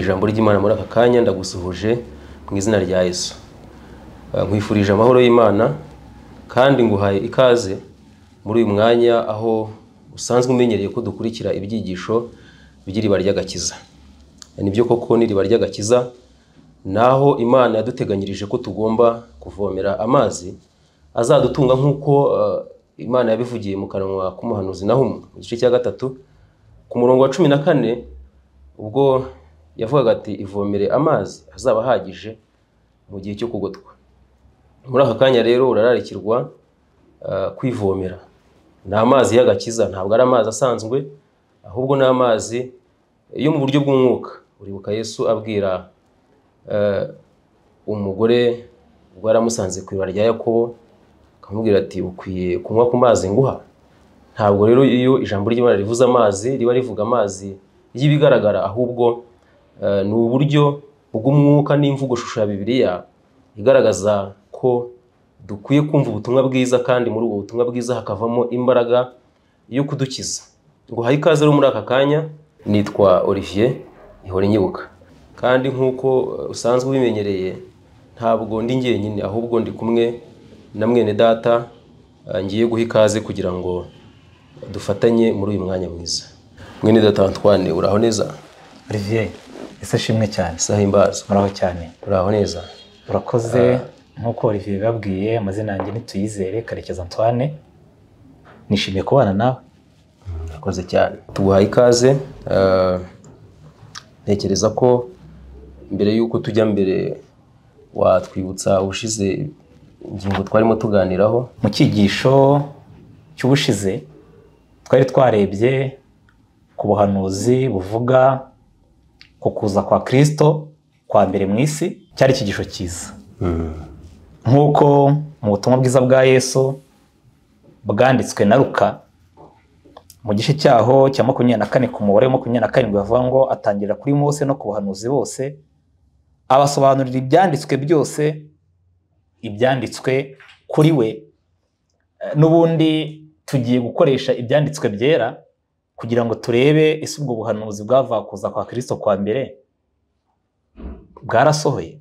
ijambo ry'imana muri aka kanya ndagusuhuje mu izina rya yesu eh, nkwifurije amahoro y'imana kandi nguhaye ikaze muri uyu mwanya aho usanzwe umenyereye ko dukurikira ibyigisho by'iriba ry'agakiza eh, ni byo koko n'iriba ry'agakiza naho imana yaduteganyirije ko tugomba kuvomera amazi azadutunga nk'uko eh, imana yabivugiye mu kanwa k'umuhanuzi naho mu gice cya gatatu ku murongo wa cumi na kane ubwo yavugaga ati ivomere amazi azaba ahagije mu gihe cyo kugotwa muri aka kanya rero urararikirwa uh, kwivomera ni amazi y'agakiza ntabwo ari amazi asanzwe ahubwo ni amazi yo mu buryo bw'umwuka uribuka yesu abwira uh, umugore ubwo yaramusanze ku iriba rya yakobo akamubwira ati ukwiye kunywa ku mazi nguha ntabwo rero iyo ijambo ry'imana rivuze amazi riba rivuga amazi y'ibigaragara ahubwo Eh, ni uburyo bw'umwuka n'imvugoshusho ya bibiliya igaragaza ko dukwiye kumva ubutumwa bwiza kandi muri ubwo butumwa bwiza hakavamo imbaraga yo kudukiza ngo hari ikaze rero muri aka kanya nitwa olivier ihora inyibuka kandi nk'uko eh, usanzwe ubimenyereye ntabwo ndi njyenyine ahubwo ndi kumwe na mwene data eh, ngiye guha ikaze kugira ngo dufatanye muri uyu mwanya mwiza mwene data Antoine uraho neza olivier ese ashimwe cyane sahimbaza muraho cyane uraho neza urakoze eh. nk'uko olivier yabwiye amazina yanjye ntituyizere karekeza antoine nishimiye kubana nawe urakoze cyane tuguhaye ikaze eh, ntekereza ko mbere y'uko tujya mbere watwibutsa ushize ingingo twarimo tuganiraho mu cyigisho cy'ubushize twari twarebye ku buhanuzi buvuga ku kuza kwa Kristo kwa mbere mu isi cyari ikigisho cyiza nk'uko mu butumwa bwiza bwa yesu bwanditswe na ruka mu gice cyaho cya makumyabiri na kane ku mubare wa makumyabiri na karindwi bavuga ngo atangirira kuri Mose no ku buhanuzi bose abasobanurira ibyanditswe byose ibyanditswe kuri we n'ubundi tugiye gukoresha ibyanditswe byera kugira ngo turebe ese ubwo buhanuzi bwavakuza kwa kirisito kwa mbere bwarasohoye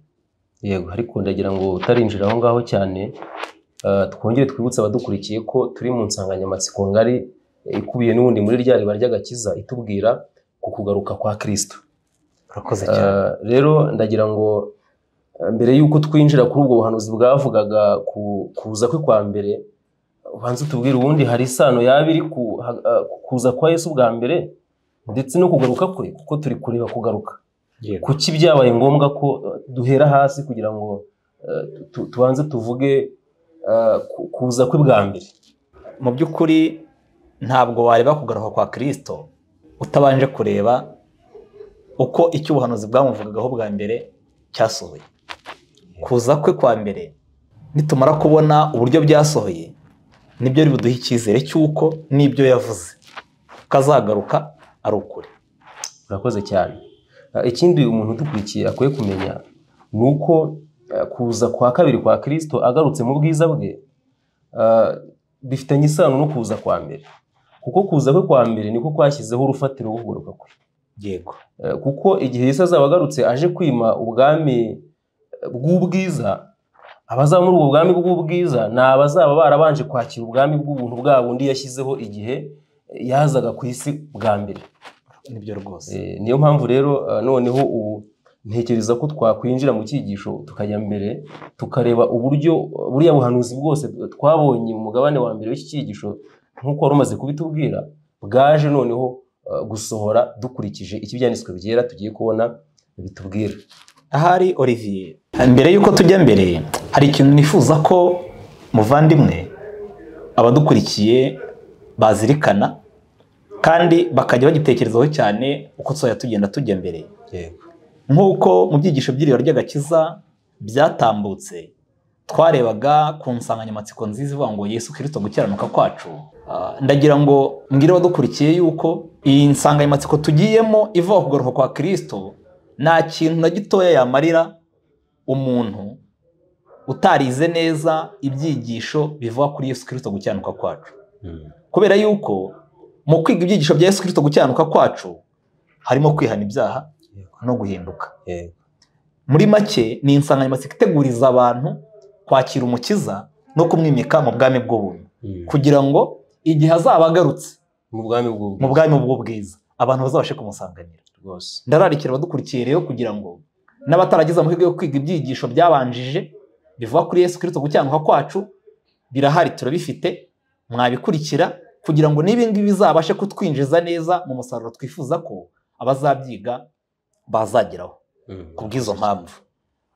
yego ariko ndagira ngo utarinjira aho ngaho cyane eh, twongere twibutse abadukurikiye ko turi mu nsanganyamatsiko ngari ikubiye n'ubundi muri rya riba ry'agakiza itubwira ku kugaruka kwa kirisito eh, rero ndagira ngo eh, mbere y'uko twinjira kuri ubwo buhanuzi bwavugaga ku kuza kwe kwa mbere ubanza utubwire ubundi hari isano yaba iri eh, kuza kwa Yesu ubwa mbere ndetse no kugaruka kwe kuko turi kureba kugaruka kuki byabaye ngombwa ko eh, duhera hasi kugira ngo eh, tubanze tuvuge kuza kwe bwa mbere mu by'ukuri ntabwo wareba kugaruka kwa kirisito utabanje kureba uko icyo ubuhanuzi bwamuvugagaho bwa mbere cyasohoye kuza kwe kwa mbere nitumara kubona uburyo byasohoye nibyo ari buduhe icyizere cy'uko n'ibyo yavuze kazagaruka ari ukuri urakoze cyane eh, ikindi umuntu udukurikiye akwiye kumenya ni uko eh, kuza kwa kabiri kwa kirisito agarutse mu bwiza bwe eh, bifitanye isano no kuza kwa mbere kuko kuza kwe kwa mbere niko kwashyizeho urufatiro rw'ukugaruka kwe yego kuko igihe yose azaba agarutse aje kwima ubwami bw'ubwiza Abaza muri ubwo bwami bw'ubwiza ni abazaba barabanje kwakira ubwami bw'ubuntu bwa bundi yashyizeho igihe yazaga ku isi bwa mbere nibyo rwose eh, niyo mpamvu rero eh, noneho ubu ntekereza ko twakwinjira mu cyigisho tukajya mbere tukareba uburyo buriya buhanuzi bwose twabonye mu mugabane wa mbere w'iki cyigisho nk'uko wari umaze kubitubwira bwaje noneho eh, gusohora dukurikije ikibyanditswe byera tugiye kubona bitubwira ahari olivier mbere y'uko tujya mbere hari ikintu nifuza ko muvandimwe abadukurikiye bazirikana kandi bakajya bagitekerezaho cyane uko tuzajya tugenda tujya mbere nk'uko mu byigisho by'iriba ry'agakiza byatambutse twarebaga ku nsanganyamatsiko nziza ivuga ngo yesu kirisito gukiranuka kwacu ah, ndagira ngo mbwire abadukurikiye yuko iyi nsanganyamatsiko tugiyemo ivuga kugaruka kwa kirisito nta kintu na gitoya yamarira umuntu utarize neza ibyigisho biva kuri Yesu kirisito gukiranuka kwacu hmm. kubera yuko mu kwiga ibyigisho bya Yesu kirisito gukiranuka kwacu harimo kwihana ibyaha no guhinduka muri make ni insanganyamatsiko iteguriza abantu kwakira umukiza no kumwimika mu bwami bw'ubuntu hmm. kugira ngo igihe azaba agarutse mu bwami bw'ubwiza abantu bazabashe kumusanganira ndararikira abadukurikiye rero kugira ngo n'abataragize amahirwe yo kwiga ibyigisho byabanjije bivuga kuri yesu kirisito gucyanuka kwacu birahari turabifite mwabikurikira kugira ngo n'ibindi bizabashe kutwinjiza neza mu musaruro twifuza ko abazabyiga bazageraho mm. ku bw'izo mpamvu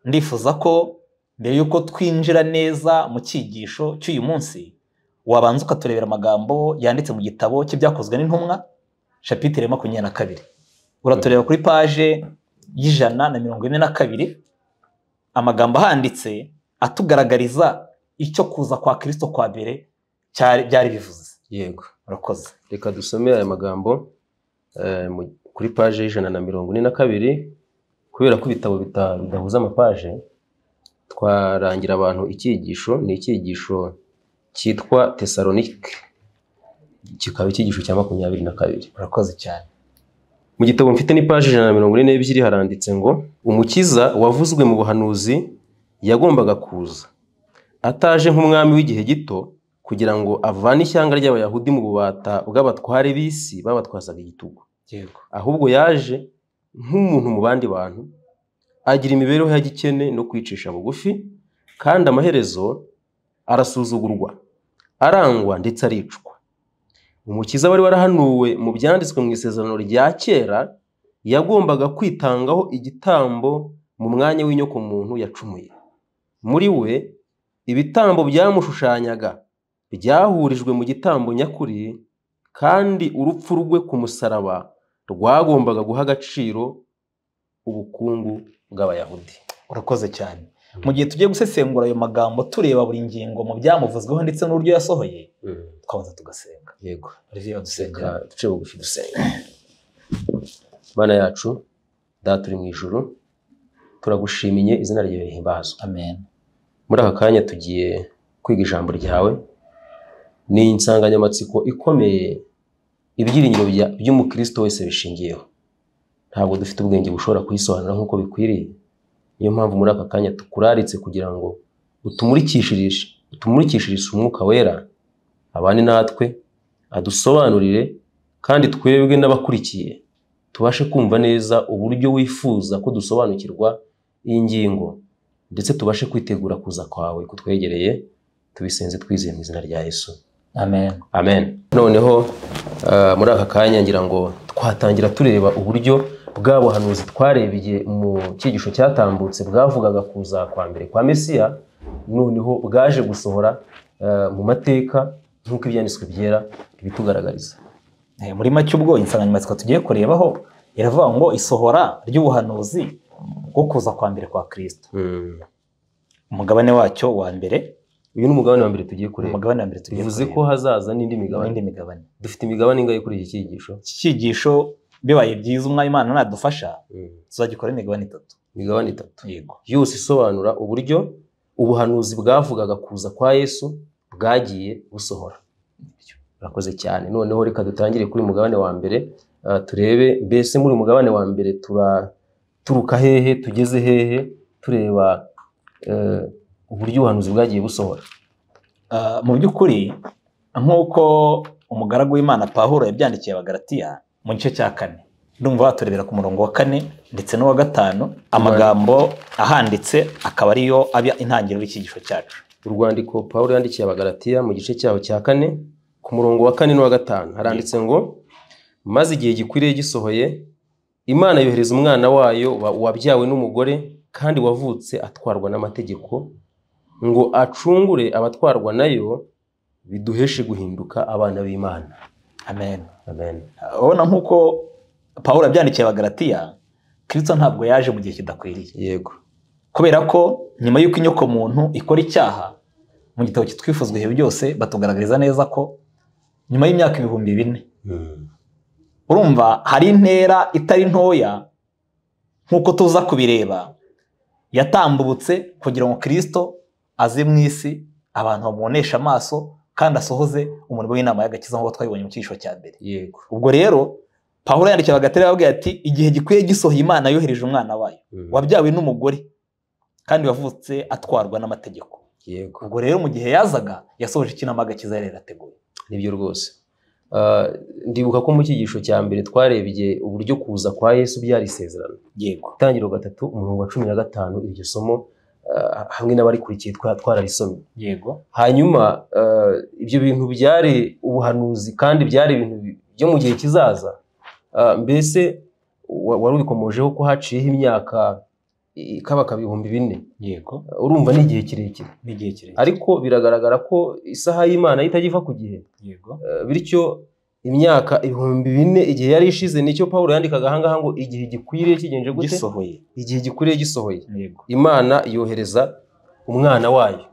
ndifuza ko mbere y'uko twinjira neza mu cyigisho cy'uyu munsi wabanza ukaturebera amagambo yanditse mu gitabo cy'ibyakozwe n'intumwa shapitire makumyabiri na kabiri uratureba kuri paje y'ijana na mirongo ine na kabiri amagambo ahanditse atugaragariza icyo kuza kwa kirisito kwa mbere byari bivuze yego urakoze reka dusome aya magambo eh, kuri paje y'ijana na mirongo ine na kabiri kubera ko ibitabo bidahuza amapaje twarangira abantu icyigisho ni icyigisho cyitwa tesalonike kikaba icyigisho cya makumyabiri na kabiri urakoze cyane mu gitabo mfite ni paji ijana na mirongo ine n'ebyiri haranditse ngo umukiza wavuzwe mu buhanuzi yagombaga kuza ataje nk'umwami w'igihe gito kugira ngo avane ishyanga ry'abayahudi mu bubata bw'abatware b'isi babatwazaga igitugu ahubwo yaje nk'umuntu mu bandi bantu agira imibereho ya gikene no kwicisha bugufi kandi amaherezo arasuzugurwa arangwa ndetse aricwa umukiza wari warahanuwe mu byanditswe mu isezerano rya kera yagombaga kwitangaho igitambo mu mwanya w'inyoko yacumuye muri we ibitambo byamushushanyaga byahurijwe mu gitambo nyakuri kandi urupfu rwe ku musaraba rwagombaga guha agaciro ubukungu bw'abayahudi urakoze cyane mu gihe tugiye gusesengura ayo magambo tureba buri ngingo mu byamuvuzweho ndetse n'uburyo yasohoye hmm. twabanza tugasenga yego dusenga duce bugufi dusenga mana yacu data turi mu ijuru turagushimiye izina ryawe rihimbazwa amen muri aka kanya tugiye kwiga ijambo ryawe ni insanganyamatsiko ikomeye ibyiringiro by'umukristo wese bishingiyeho ntabwo dufite ubwenge bushobora kuyisobanura nk'uko bikwiriye niyo mpamvu muri aka kanya tukuraritse kugira ngo utumurikishirishe utumurikishirishe umwuka wera abane natwe adusobanurire kandi twebwe n'abakurikiye tubashe kumva neza uburyo wifuza ko dusobanukirwa iyi ngingo ndetse tubashe kwitegura kuza kwawe kutwegereye tubisenze twizeye mu izina rya yesu amen amen noneho ah, muri aka kanya ngira ngo twatangira tureba uburyo bwa buhanuzi twarebeye mu cyigisho cyatambutse bwavugaga kuza kwa mbere kwa mesiya noneho bwaje gusohora eh, mu mateka nk'uko ibyanditswe byera bitugaragariza eh, muri make ubwo insanganyamatsiko tugiye kurebaho iravuga ngo isohora ry'ubuhanuzi bwo kuza kwa mbere kwa kirisito hmm. umugabane wacyo wa mbere uyu ni umugabane wa mbere tugiye kureba umugabane wa mbere tugiye kureba bivuze ko hazaza n'indi migabane dufite imigabane ingahe kuri iki cyigisho iki cyigisho bibaye byiza Imana nadufasha mm. tuzagikora imigabane itatu imigabane itatu yego yose isobanura uburyo ubuhanuzi bwavugaga kuza kwa yesu bwagiye busohora urakoze cyane noneho reka dutangire kuri mugabane wa mbere uh, turebe mbese muri mugabane wa mbere turaturuka hehe tugeze hehe tureba uh, uburyo ubuhanuzi bwagiye busohora uh, mu by'ukuri nk'uko umugaragu w'imana pahuro yabyandikiye abagaratiya mu gice cya kane ndumva waturebera ku murongo wa kane ndetse n'uwa gatanu amagambo ahanditse akaba ariyo aba intangiriro y'ikigisho cyacu urwandiko paul yandikiye abagaratiya mu gice cyabo cya kane ku murongo wa kane n'uwa gatanu haranditse ngo maze igihe gikwiriye gisohoye imana yohereza umwana wayo wabyawe n'umugore kandi wavutse atwarwa n'amategeko ngo acungure abatwarwa nayo biduheshe guhinduka abana b'imana amen urabona nk'uko paul abyandikiye abagaratiya kirisito ntabwo yaje mu gihe kidakwiriye yego kubera ko nyuma y'uko inyoko muntu ikora icyaha mu gitabo kitwifuzwa ibihe byose batugaragariza neza ko nyuma y'imyaka ibihumbi bine hmm. urumva hari intera itari ntoya nk'uko tuza kubireba yatambutse kugira ngo kirisito aze mu isi abantu bamubonesha amaso kandi asohoze umurimo w'inama y'agakiza nk'uko twabibonye mu cyiciro cya mbere ubwo rero pawulo yandikira agatera ababwira ati igihe gikwiye gisohoye imana yohereje umwana wayo mm. wabyawe n'umugore kandi wavutse atwarwa n'amategeko ubwo rero mu gihe yazaga yasohoje ikinama agakiza yari yarateguye nibyo rwose uh, ndibuka ko mu cyigisho cya mbere twarebye uburyo kuza kwa yesu byari isezerano yego itangiriro gatatu umurongo wa cumi na gatanu iryo somo Eh, hamwe n'abarikurikiye twararisomye yego hanyuma eh, ibyo bintu byari ubuhanuzi kandi byari ibintu byo mu gihe kizaza eh, mbese wari ubikomojeho ko haciyeho imyaka ikabaka ibihumbi bine yego urumva ni igihe kirekire ni igihe kirekire ariko biragaragara ko isaha y'imana itajya iva ku gihe yego bityo imyaka ibihumbi bine igihe yari ishize nicyo paul yandikaga ahangaha ngo igihe gikwiriye kigenje gute igihe gikwiriye gisohoye imana yohereza umwana wayo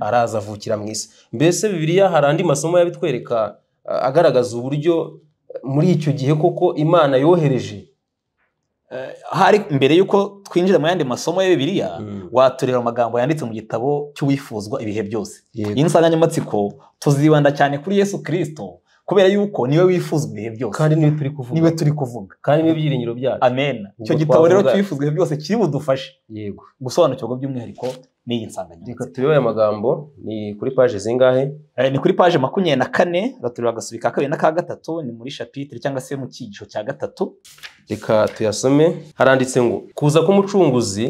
araza avukira mu isi mbese bibiriya hari andi masomo yabitwereka eh, agaragaza uburyo eh, muri icyo gihe koko imana yohereje eh, hari mbere y'uko twinjira mu yandi masomo ya bibiriya hmm. waturera amagambo yanditse mu gitabo cy'uwifuzwa ibihe byose iyi nsanganyamatsiko tuzibanda cyane kuri yesu kirisito kubera yuko niwe wifuza ibihe byose kandi niwe turi kuvuga niwe turi kuvuga kandi niwe byiringiro byacu amena icyo gitabo rero twifuza ibihe byose kiri budufashe yego gusobanukirwa by'umwihariko n'iyi nsanganyamatsiko reka turebe aya magambo ni kuri paje zingahe eh, ni kuri paje makumyabiri na kane tureba agasubi ka kabiri na ka gatatu ni muri shapitire cyangwa se mu cyiciro cya gatatu reka tuyasome haranditse ngo kuza k'umucunguzi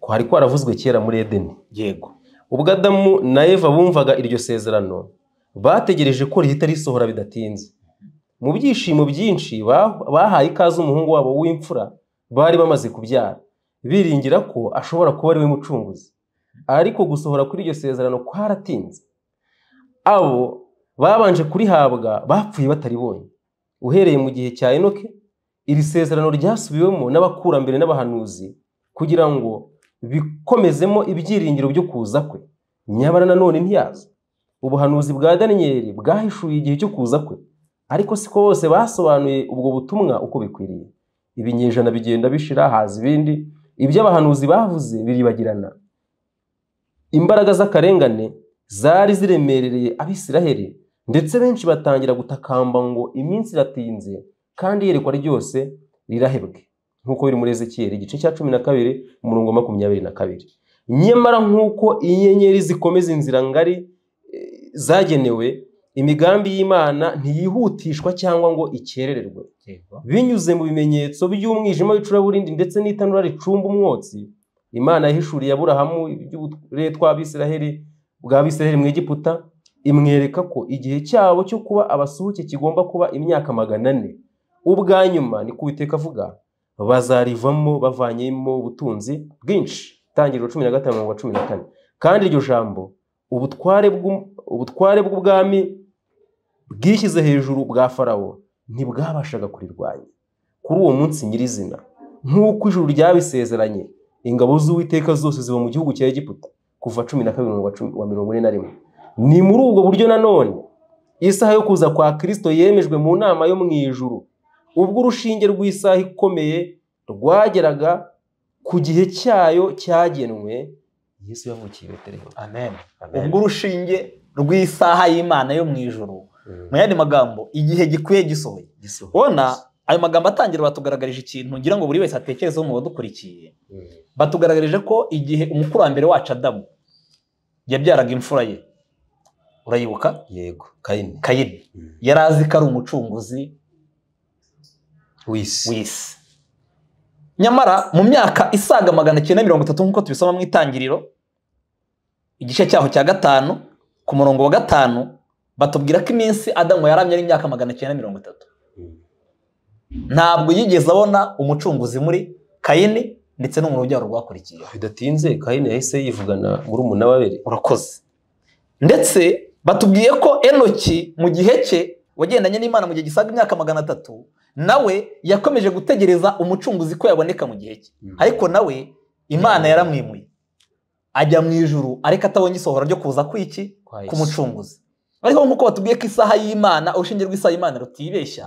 kwari kwaravuzwe kera muri edeni yego ubwo adamu na eva bumvaga iryo sezerano bategereje ko rihita risohora bidatinze mu byishimo byinshi bahaye ikaze umuhungu wabo w'imfura bari bamaze kubyara biringira ko ashobora kuba ari mucunguzi ariko gusohora kuri iryo sezerano kwaratinze abo babanje kurihabwa bapfuye bataribonye uhereye mu gihe cya enoke iri sezerano ryasubiwemo n'abakurambere n'abahanuzi kugira ngo bikomezemo ibyiringiro byo kuza kwe nyabara nanone ntiyaza ubuhanuzi bwa daniyeli bwahishuye igihe cyo kuza kwe ariko si ko bose basobanuye ubwo butumwa uko bikwiriye ibinyejana bigenda bishira haza ibindi ibyo abahanuzi bavuze biribagirana imbaraga z'akarengane zari ziremerereye abisiraheli ndetse benshi batangira gutakamba ngo iminsi iratinze kandi iyerekwa ryose rirahebwe nk'uko biri muri ezekiyeri igice cya cumi na kabiri umurongo makumyabiri na kabiri nyamara nk'uko inyenyeri zikomeza inzira ngari zagenewe imigambi y'imana ntiyihutishwa cyangwa ngo ikerererwe binyuze mu bimenyetso by'umwijima w'icuraburindi ndetse n'itanura ricumba umwotsi imana yahishuriye aburahamu iby'uburetwa bwa bisiraheli mu egiputa imwereka ko igihe cyabo cyo kuba abasuhuke kigomba kuba imyaka magana ane ubwa nyuma ni kubiteka avuga bazarivamo bavanyemo ubutunzi bwinshi itangiriro cumi na gatanu mirongo cumi na kane kandi iryo jambo ubutware ubutware bw'ubwami bwishyize hejuru bwa farawo ntibwabashaga kurirwanya kuri uwo munsi nyirizina nk'uko ijuru ryabisezeranye ingabo z'uwiteka zose ziba mu gihugu cya egiputa kuva cumi na kabiri wa mirongo ine na rimwe ni muri ubwo buryo nanone isaha yo kuza kwa kirisito yemejwe mu nama yo mu ijuru ubwo urushinge rw'isaha ikomeye rwageraga ku gihe cyayo cyagenwe yesu yavukiye beterehemu ubwo urushinge rw'isaha y'imana yo mu ijoro mm. mu yandi magambo igihe gikwiye gisohoye ubona ayo magambo atangira batugaragarije ikintu ngira ngo buri wese atekerezeho mu badukurikiye mm. batugaragarije ko igihe wa mbere wacu adamu yabyaraga imfura ye urayibuka yego kayini kayini mm. yari azi ko ari umucunguzi w'isi nyamara mu myaka isaga magana cyenda mirongo itatu nk'uko tubisoma mu itangiriro igice cyaho cya gatanu ku murongo wa gatanu batubwira ko iminsi adamu yaramye ari imyaka magana cyenda mirongo itatu ntabwo yigeze abona umucunguzi muri kayini ndetse no mu rubyaro rwakurikiye bidatinze kayini yahise yivugana muri umuntu ababiri urakoze ndetse batubwiye ko enoki mu gihe cye wagendanye n'imana mu gihe gisaga imyaka magana atatu nawe yakomeje gutegereza umucunguzi ko yaboneka mu gihe cye hmm. ariko nawe imana yaramwimuye ajya mu ijuru ariko atabonye isohora ryo kuza kw'iki kumucunguzi ariko nk'uko batubwiye ko isaha y'imana urushinge rw'isaha y'imana rutibeshya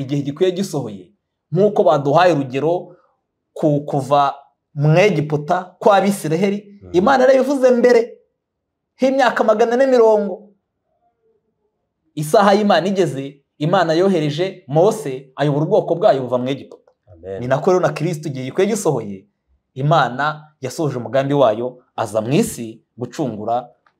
igihe gikwiye gisohoye nk'uko baduhaye urugero ku kuva mu kwa kw'abisiraheri hmm. imana yarabivuze mbere h'imyaka magana ane mirongo isaha y'imana igeze imana yohereje mose ayobora ubwoko bwayo buva mu egiputa ni nako rero na kirisiti igihe gikwiye gisohoye imana yasohoje umugambi wayo aza mu isi gucungura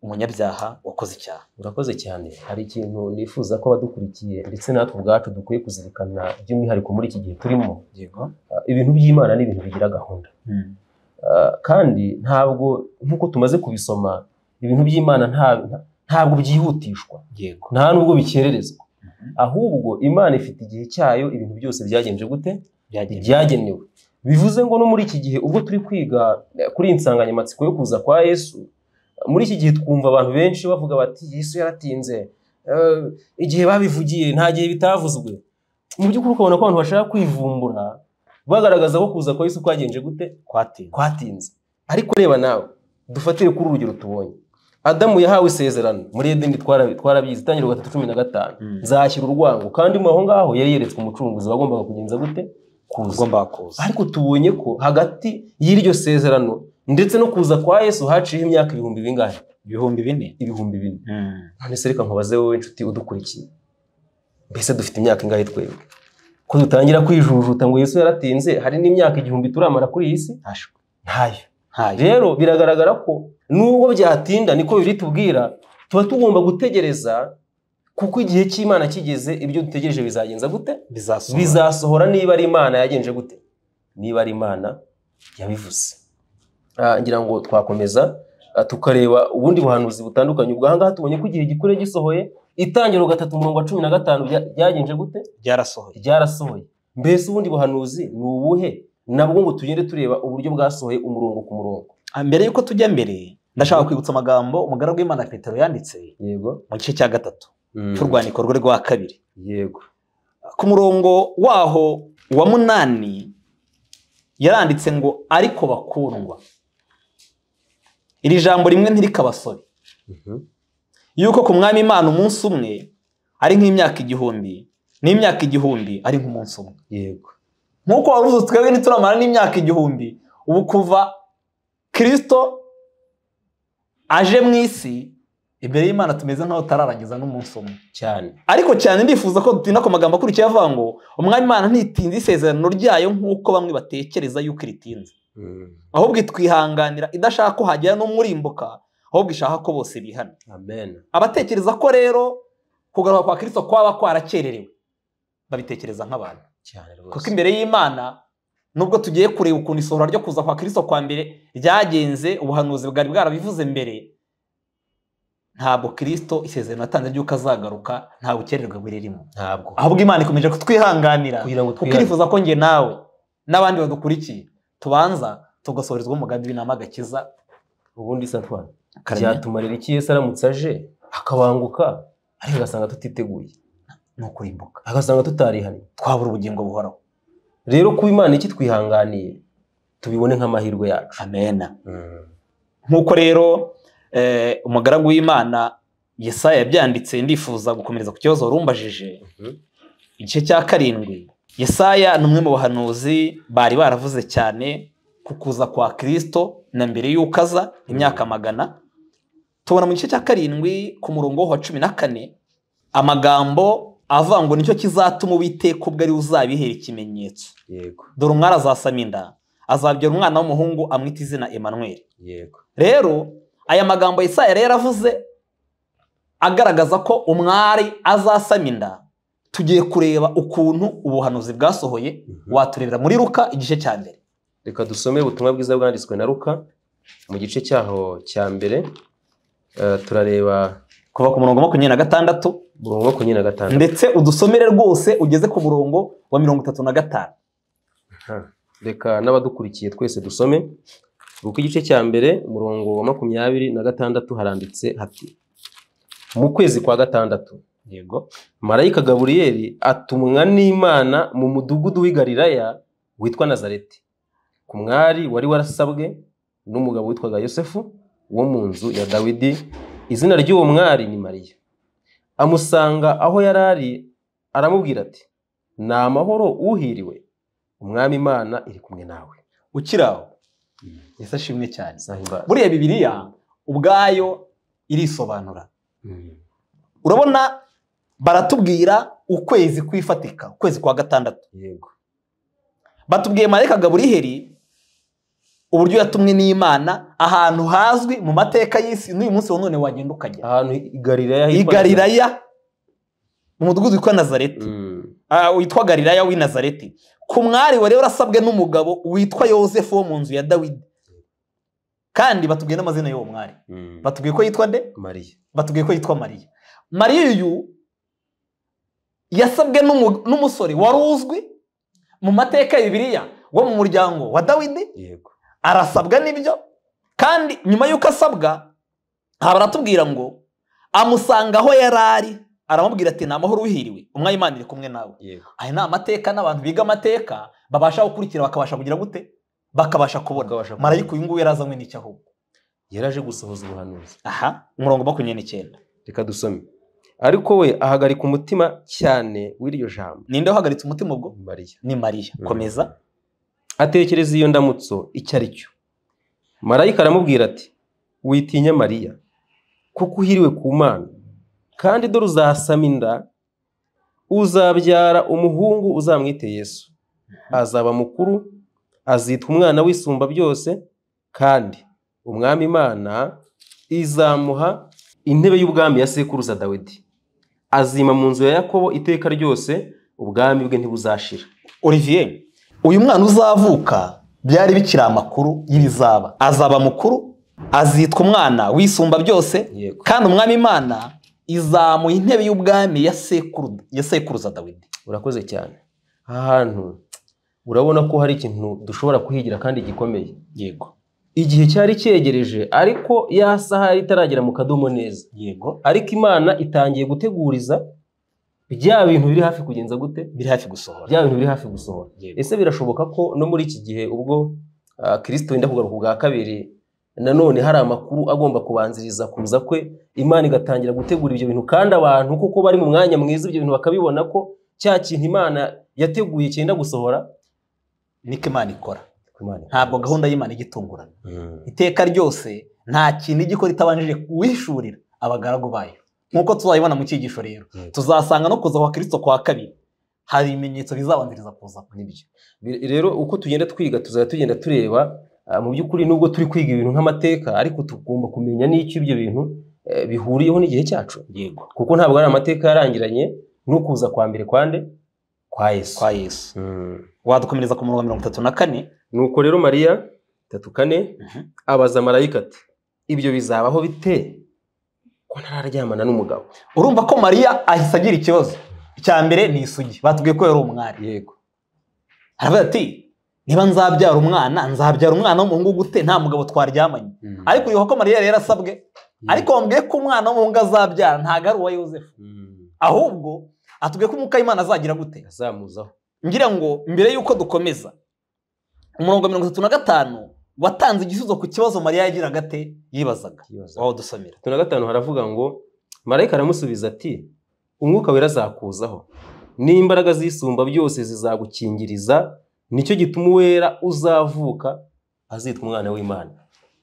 umunyabyaha wakoze icyaha urakoze cyane hari ikintu nifuza ko badukurikiye ndetse natwe ubwacu dukwiye kuzirikana by'umwihariko muri iki gihe turimo ah, ibintu by'imana ni ibintu bigira gahunda hmm. ah, kandi ntabwo nk'uko tumaze kubisoma ibintu by'imana ntabwo byihutishwa nta nubwo bikererezwa mhm. ahubwo imana ifite igihe cyayo ibintu byose byagenje gute byagenewe bivuze ngo no muri iki gihe ubwo turi kwiga eh, kuri insanganyamatsiko yo kuza kwa yesu muri iki gihe twumva abantu benshi bavuga bati yesu yaratinze eh, igihe babivugiye nta gihe bitavuzwe mu by'ukuri ukabona ko abantu bashaka kwivumbura bagaragaza ko kuza kwa yesu kwagenje gute kwatinze ariko reba nawe dufatire kuri urugero tubonye adamu yahawe isezerano muri edeni twarabizi itangiriro gatatu cumi na gatanu hmm. nzashyira urwango kandi aho ngaho yari yeretswe umucunguzi wagombaga kugenza gute kuza ariko tubonye ko hagati y'iryo sezerano ndetse no kuza kwa yesu haciyeho imyaka ibihumbi bingahe ibihumbi bine ibihumbi bine hmm. none se reka nkubaze wowe inshuti udukurikiye mbese dufite imyaka ingahe twebwe ko dutangira kwijujuta ngo yesu yaratinze hari n'imyaka igihumbi turamara kuri iyi si ntayo rero biragaragara ko nubwo byatinda niko biri tubwira tuba tugomba gutegereza kuko igihe cy'imana kigeze ibyo dutegereje bizagenza gute bizasohora niba ari imana yagenje gute niba ari imana yabivuze ah, ngira ngo twakomeza ah, tukareba ubundi buhanuzi butandukanye ubwo ahangaha tubonye ko igihe gikure gisohoye itangiriro gatatu mirongo cumi na gatanu byagenje gute byarasohoye byarasohoye mbese ubundi buhanuzi ni ubuhe nabwo ngo tugende tureba uburyo bwasohoye umurongo ku murongo ah, mbere y'uko tujya mbere ndashaka kwibutsa amagambo umugaragu w'imana petero yanditse yego mu gice cya gatatu turwanya mm. ikorwa rwa kabiri yego ku murongo waho wa munani yaranditse ngo ariko bakundwa iri jambo rimwe ntirikabasobe mhm. yuko ku mwami imana umunsi umwe ari nk'imyaka igihumbi n'imyaka igihumbi ari nk'umunsi umwe yego nk'uko wari uzi twebwe ntituramara n'imyaka igihumbi ubu kuva kirisito aje mu isi imbere y'imana tumeze nk'aho tutararangiza n'umunsi umwe cyane ariko cyane ndifuza ko dutinda ku magambo akurikiye avuga ngo umwanya imana ntitinze isezerano ryayo nk'uko bamwe batekereza yuko iritinze mm. ahubwo itwihanganira idashaka ko hagira n'umwurimbuka ahubwo ishaka ko bose bihana abatekereza ko rero kugaruka kwa kirisito kwaba kwarakererewe babitekereza nk'abantu kuko imbere y'imana nubwo tugiye kureba ukuntu isohora ryo kuza kwa kirisito kwa mbere ryagenze ubuhanuzi bwari bwarabivuze mbere ntabwo kirisito isezerano atanze ry'uko azagaruka nta bukererwe buririmo ntabwo ahubwo imana ikomeje kutwihanganira kuko irifuza ko njye nawe n'abandi badukurikiye tubanza tugasorezwa umugambi w'inama agakiza ubundi satwa byatuma iki yesi aramutse aje akabanguka ariko agasanga tutiteguye ni ukurimbuka agasanga tutarihari twabura ubugingo buhoraho rero kuba imana iki twihanganiye tubibone nk'amahirwe yacu amena mm. nk'uko rero Eh, umugaragu w'imana yesaya yabyanditse ndifuza gukomeza ku kibazo wari umbajije mhm. igice cya karindwi yesaya ni umwe mu bahanuzi bari baravuze cyane ku kuza kwa kirisito na mbere y'uko aza imyaka mhm. magana tubona mu gice cya karindwi ku murongo wa cumi na kane amagambo avuga ngo nicyo kizatuma uwiteka ubwo ari uzabihera ikimenyetso dore umwari azasama inda azabyara umwana w'umuhungu amwita izina Emmanuel rero aya magambo Yesaya rero avuze agaragaza ko umwari azasama inda tugiye kureba ukuntu ubuhanuzi bwasohoye mhm. waturebera muri ruka igice cya mbere reka dusome ubutumwa bwiza bwanditswe na ruka mu gice cyaho cya mbere eh, turareba kuva ku murongo makumyabiri na gatandatu umurongo makumyabiri na gatandatu ndetse udusomere rwose ugeze ku murongo wa mirongo itatu na gatanu reka n'abadukurikiye twese dusome ku gice cya mbere umurongo wa makumyabiri na gatandatu haranditse hati mu kwezi kwa gatandatu yego marayika gaburiyeli atumwa n'imana mu mudugudu w'i Galilaya witwa nazareti ku mwari wari warasabwe n'umugabo witwaga yosefu wo mu nzu ya dawidi izina ry'uwo mwari ni mariya amusanga aho yari ari aramubwira ati ni amahoro uhiriwe umwami imana iri kumwe nawe ukiri aho yesu ashimwe cyane buriya bibiriya ubwayo irisobanura hmm. urabona baratubwira ukwezi kwifatika ukwezi kwa gatandatu yego batubwiye mareka gaburiheri uburyo yatumwe n'imana ahantu hazwi mu mateka y'isi n'uyu munsi wa none wagenda ukajya ahantu igariraya mu mudugudu witwa nazareti hmm. ah, witwa gariraya w'i nazareti ku mwari wari warasabwe n'umugabo witwa yosefu wo mu nzu ya dawidi kandi batubwiye n'amazina y'uwo mwari mm. batubwiye ko yitwa nde mariya batubwiye ko yitwa mariya mariya uyu yasabwe n'umusore wari uzwi mu mateka y'ibiriya wo mu muryango wa dawidi arasabwa n'ibyo kandi nyuma y'uko asabwa baratubwira ngo amusanga aho yari ari aramubwira ati ni amahoro uhiriwe umwanya imana iri kumwe nawe aya ni amateka n'abantu biga amateka babasha gukurikira bakabasha kugira gute bakabasha kubona marayika uyu nguyu yarazanywe n'icyo ahubwo yaraje gusohoza ubuhanuzi aha umurongo makumyabiri n'icyenda reka dusome ariko we ahagarika umutima cyane w'iryo jambo ninde wahagaritse umutima ubwo mariya ni mariya mm. komeza atekereza iyo ndamutso icyo ari cyo marayika aramubwira ati witinya mariya kuko uhiriwe ku mana kandi dore uzasama inda uzabyara umuhungu uzamwite yesu mm-hmm. azaba mukuru azitwa umwana w'isumba byose kandi umwami imana izamuha intebe y'ubwami ya sekuruza dawidi azima mu nzu ya yakobo iteka ryose ubwami bwe ntibuzashira olivier uyu mwana uzavuka byari bikiri amakuru y'ibizaba azaba mukuru azitwa umwana w'isumba byose kandi umwami imana izamuha intebe y'ubwami ya sekuruza dawidi urakoze cyane aha urabona ko hari ikintu dushobora kuhigira kandi gikomeye yego igihe cyari cyegereje ariko ya saha yari itaragera mu kadomo neza yego ariko imana itangiye guteguriza bya bintu biri hafi kugenza gute biri hafi gusohora bya bintu biri hafi gusohora ese birashoboka ko no muri iki gihe ubwo ah, kirisito wenda kugaruka bwa kabiri nanone hari amakuru agomba kubanziriza kuza kwe imana igatangira gutegura ibyo bintu kandi abantu kuko bari mu mwanya mwiza ibyo bintu bakabibona ko cya kintu imana yateguye cyenda gusohora niko imana ikora ntabwo gahunda y'imana ijya hmm. iteka ryose nta kintu ijya ikora itabanje kuwishurira abagaragu bayo nk'uko tuzayibona mu cyigisho rero hmm. tuzasanga no kuza kwa kirisito kwa kabiri hari ibimenyetso bizabanziriza kuza n'ibyo rero uko tugenda twiga tuzajya tugenda tureba ah, mu by'ukuri nubwo turi kwiga ibintu nk'amateka ariko tugomba kumenya n'icyo ibyo bintu eh, bihuriyeho n'igihe cyacu yego kuko ntabwo ari amateka yarangiranye no kuza kwa mbere kwande kwa yesu kwa yesu hmm. wadukomereza ku murongo mirongo itatu na kane nuko rero mariya itatu kane mhm. abaza marayika ati ibyo bizabaho bite ko ntararyamana n'umugabo urumva ko mariya ahise agira ikibazo icya mbere ni isugi batubwiye ko yari umwari yego aravuga ati niba nzabyara umwana nzabyara umwana w'umuhungu gute nta mugabo twaryamanye hmm. ariko uyoha ko mariya yari yarasabwe hmm. ariko wambwiye ko umwana w'umuhungu azabyara ntabwo ari uwa yosefu ahubwo atubwiye ko umwuka w'imana azagira gute azamuzaho ngira ngo mbere y'uko dukomeza umurongo mirongo itatu na gatanu watanze igisubizo ku kibazo mariya yagiraga ate yibazaga waho dusomera mirongo gatanu haravuga ngo marayika aramusubiza ati umwuka wera azakuzaho n'imbaraga z'isumba byose zizagukingiriza nicyo gituma uwera uzavuka azitwa umwana w'imana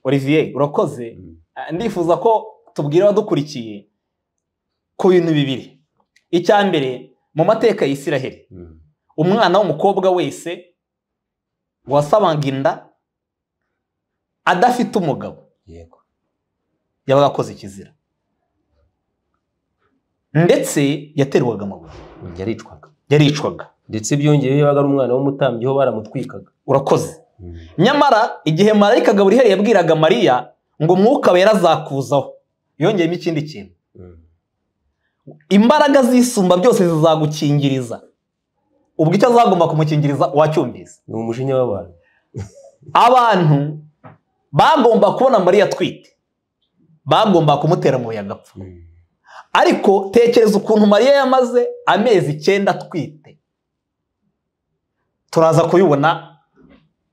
olivier urakoze mm. ndifuza ko tubwira abadukurikiye ku bintu bibiri icya mbere mu mateka ya Isiraheli hmm. umwana w'umukobwa wese wasabaga inda adafite umugabo yabaga akoze ikizira ndetse yaterwaga amabuye hmm, yaricwaga yaricwaga ndetse byongeyeho yabaga ari umwana w'umutambyi ho baramutwikaga urakoze hmm. nyamara igihe marayika Gaburiyeri yabwiraga mariya ngo umwuka wera azakuzaho yongeyemo ikindi kintu imbaraga zisumba byose zizagukingiriza ubwo icyo azagomba kumukingiriza wacyumvise ni umujinya w'abantu abantu bagomba kubona mariya atwite bagomba kumutera mu muyaga apfa hmm. ariko tekereza ukuntu mariya yamaze amezi icyenda atwite turaza kuyibona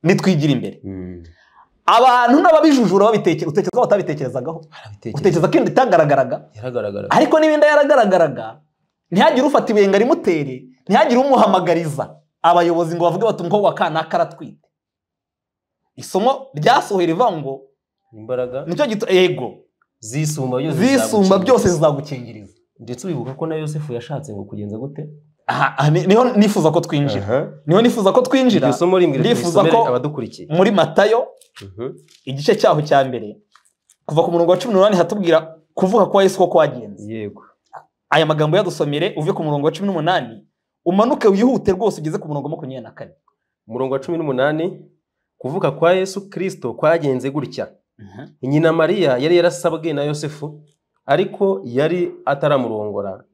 nitwigira imbere hmm. abantu n'ababijujura utekereza ko batabitekerezagaho utekereza ko itagaragaraga ariko n'ibindi yaragaragaraga ntihagire ufata ibuye ngo arimutere ntihagire umuhamagariza abayobozi ngo bavuge bati umukobwa wa kanaka aratwite isomo ryasohoye rivuga ngo nicyo gito ego zisumba byose zizagukingiriza ndetse ubibuka ko na yosefu yashatse ngo kugenza gute niho nifuza ko twinjira niho nifuza ko twinjira nifuza ko muri matayo igice cyaho cya mbere kuva ku murongo wa cumi n'umunani hatubwira kuvuga kwa yesu ko kwagenze yego aya magambo yadusomere uve ku murongo wa cumi n'umunani umanuke wihute rwose ugeze ku murongo wa makumyabiri na kane umurongo wa cumi n'umunani kuvuka kwa yesu kirisito kwagenze gutya nyina mariya yari yarasabwe na yosefu ariko yari ataramurongora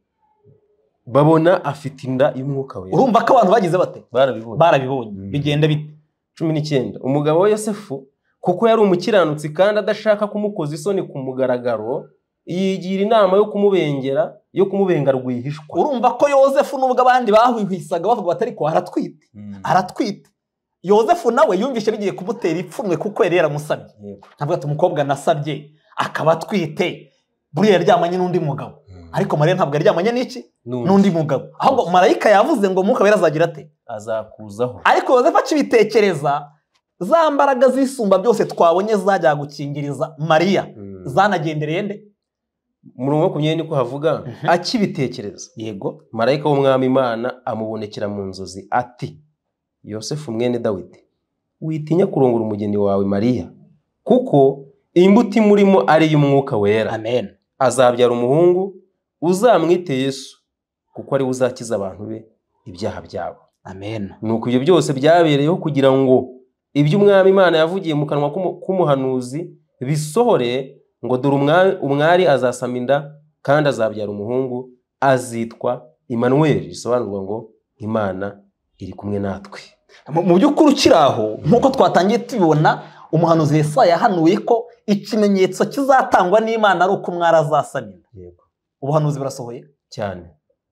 babona afite inda y'umwuka wera urumva ko abantu bagize bate barabibonye mm. bigenda bite cumi n'icyenda umugabo wa yosefu kuko yari umukiranutsi kandi adashaka kumukoza isoni ku mugaragaro yigira inama yo kumubengera yo kumubenga rwihishwa urumva ko yosefu n'ubwo abandi bahwihwisaga bavuga batari ko aratwite mm. aratwite yosefu nawe yumvise bigiye kumutera ipfunwe kuko yari yaramusabye ntabwo ati umukobwa nasabye akaba atwite buriya yaryamanye n'undi mugabo ariko mariya ntabwo aryamanye n'iki n'undi mugabo ahubwo marayika yavuze ngo mwuka wera azagira ate azakuzaho ariko yosefu akibitekereza za mbaraga zisumba byose twabonye zajya gukingiriza mariya hmm. zanagendereye nde murongo makumyabiri niko havuga mhm. akibitekereza yego marayika w'umwami imana amubonekera mu nzozi ati yosefu mwene dawidi witinya kurongora umugeni wawe mariya kuko imbuto imurimo ari iy'umwuka wera amen azabyara umuhungu uzamwite yesu kuko ariwe uzakiza abantu be ibyaha byabo amen nuko ibyo byose byabereyeho kugira ngo ibyo umwami imana yavugiye mu kanwa k'umuhanuzi bisohore ngo dore umwari azasama inda kandi azabyara umuhungu azitwa Emmanuel bisobanurwa ngo imana iri kumwe natwe mu by'ukuri ukiri aho nk'uko twatangiye tubibona umuhanuzi Yesaya yahanuye ko ikimenyetso kizatangwa n'imana ari uko umwari azasamira ubuhanuzi burasohoye cyane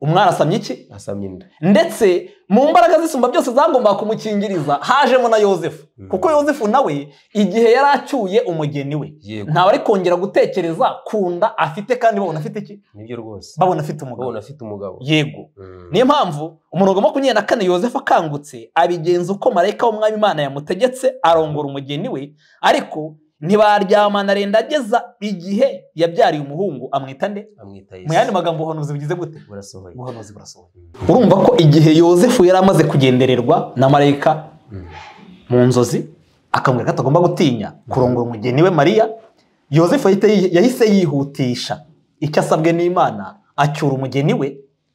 umwana asamye iki asamye inda ndetse mu mbaraga zisumba byose zagomba kumukingiriza hajemo na Yozefu hmm. kuko yosefu nawe igihe yari acyuye umugeni we ntawe ari kongera gutekereza ku nda afite kandi babona afite iki nibyo rwose babona afite umugabo yego hmm. niyo mpamvu umurongo makumyabiri na kane yozefu akangutse abigenza uko marayika w'umwami imana yamutegetse arongora umugeni we ariko ntibaryamana arenda ageza igihe yabyariye umuhungu amwita nde mu yandi magambo ubuhanuzi bugize gute ubuhanuzi burasohoye urumva ko igihe yosefu yari amaze kugendererwa na marayika mm. mu nzozi akamubwira ko atagomba gutinya kurongora umugeni we mariya yosefu yahise yihutisha icyo asabwe n'imana acyura umugeni we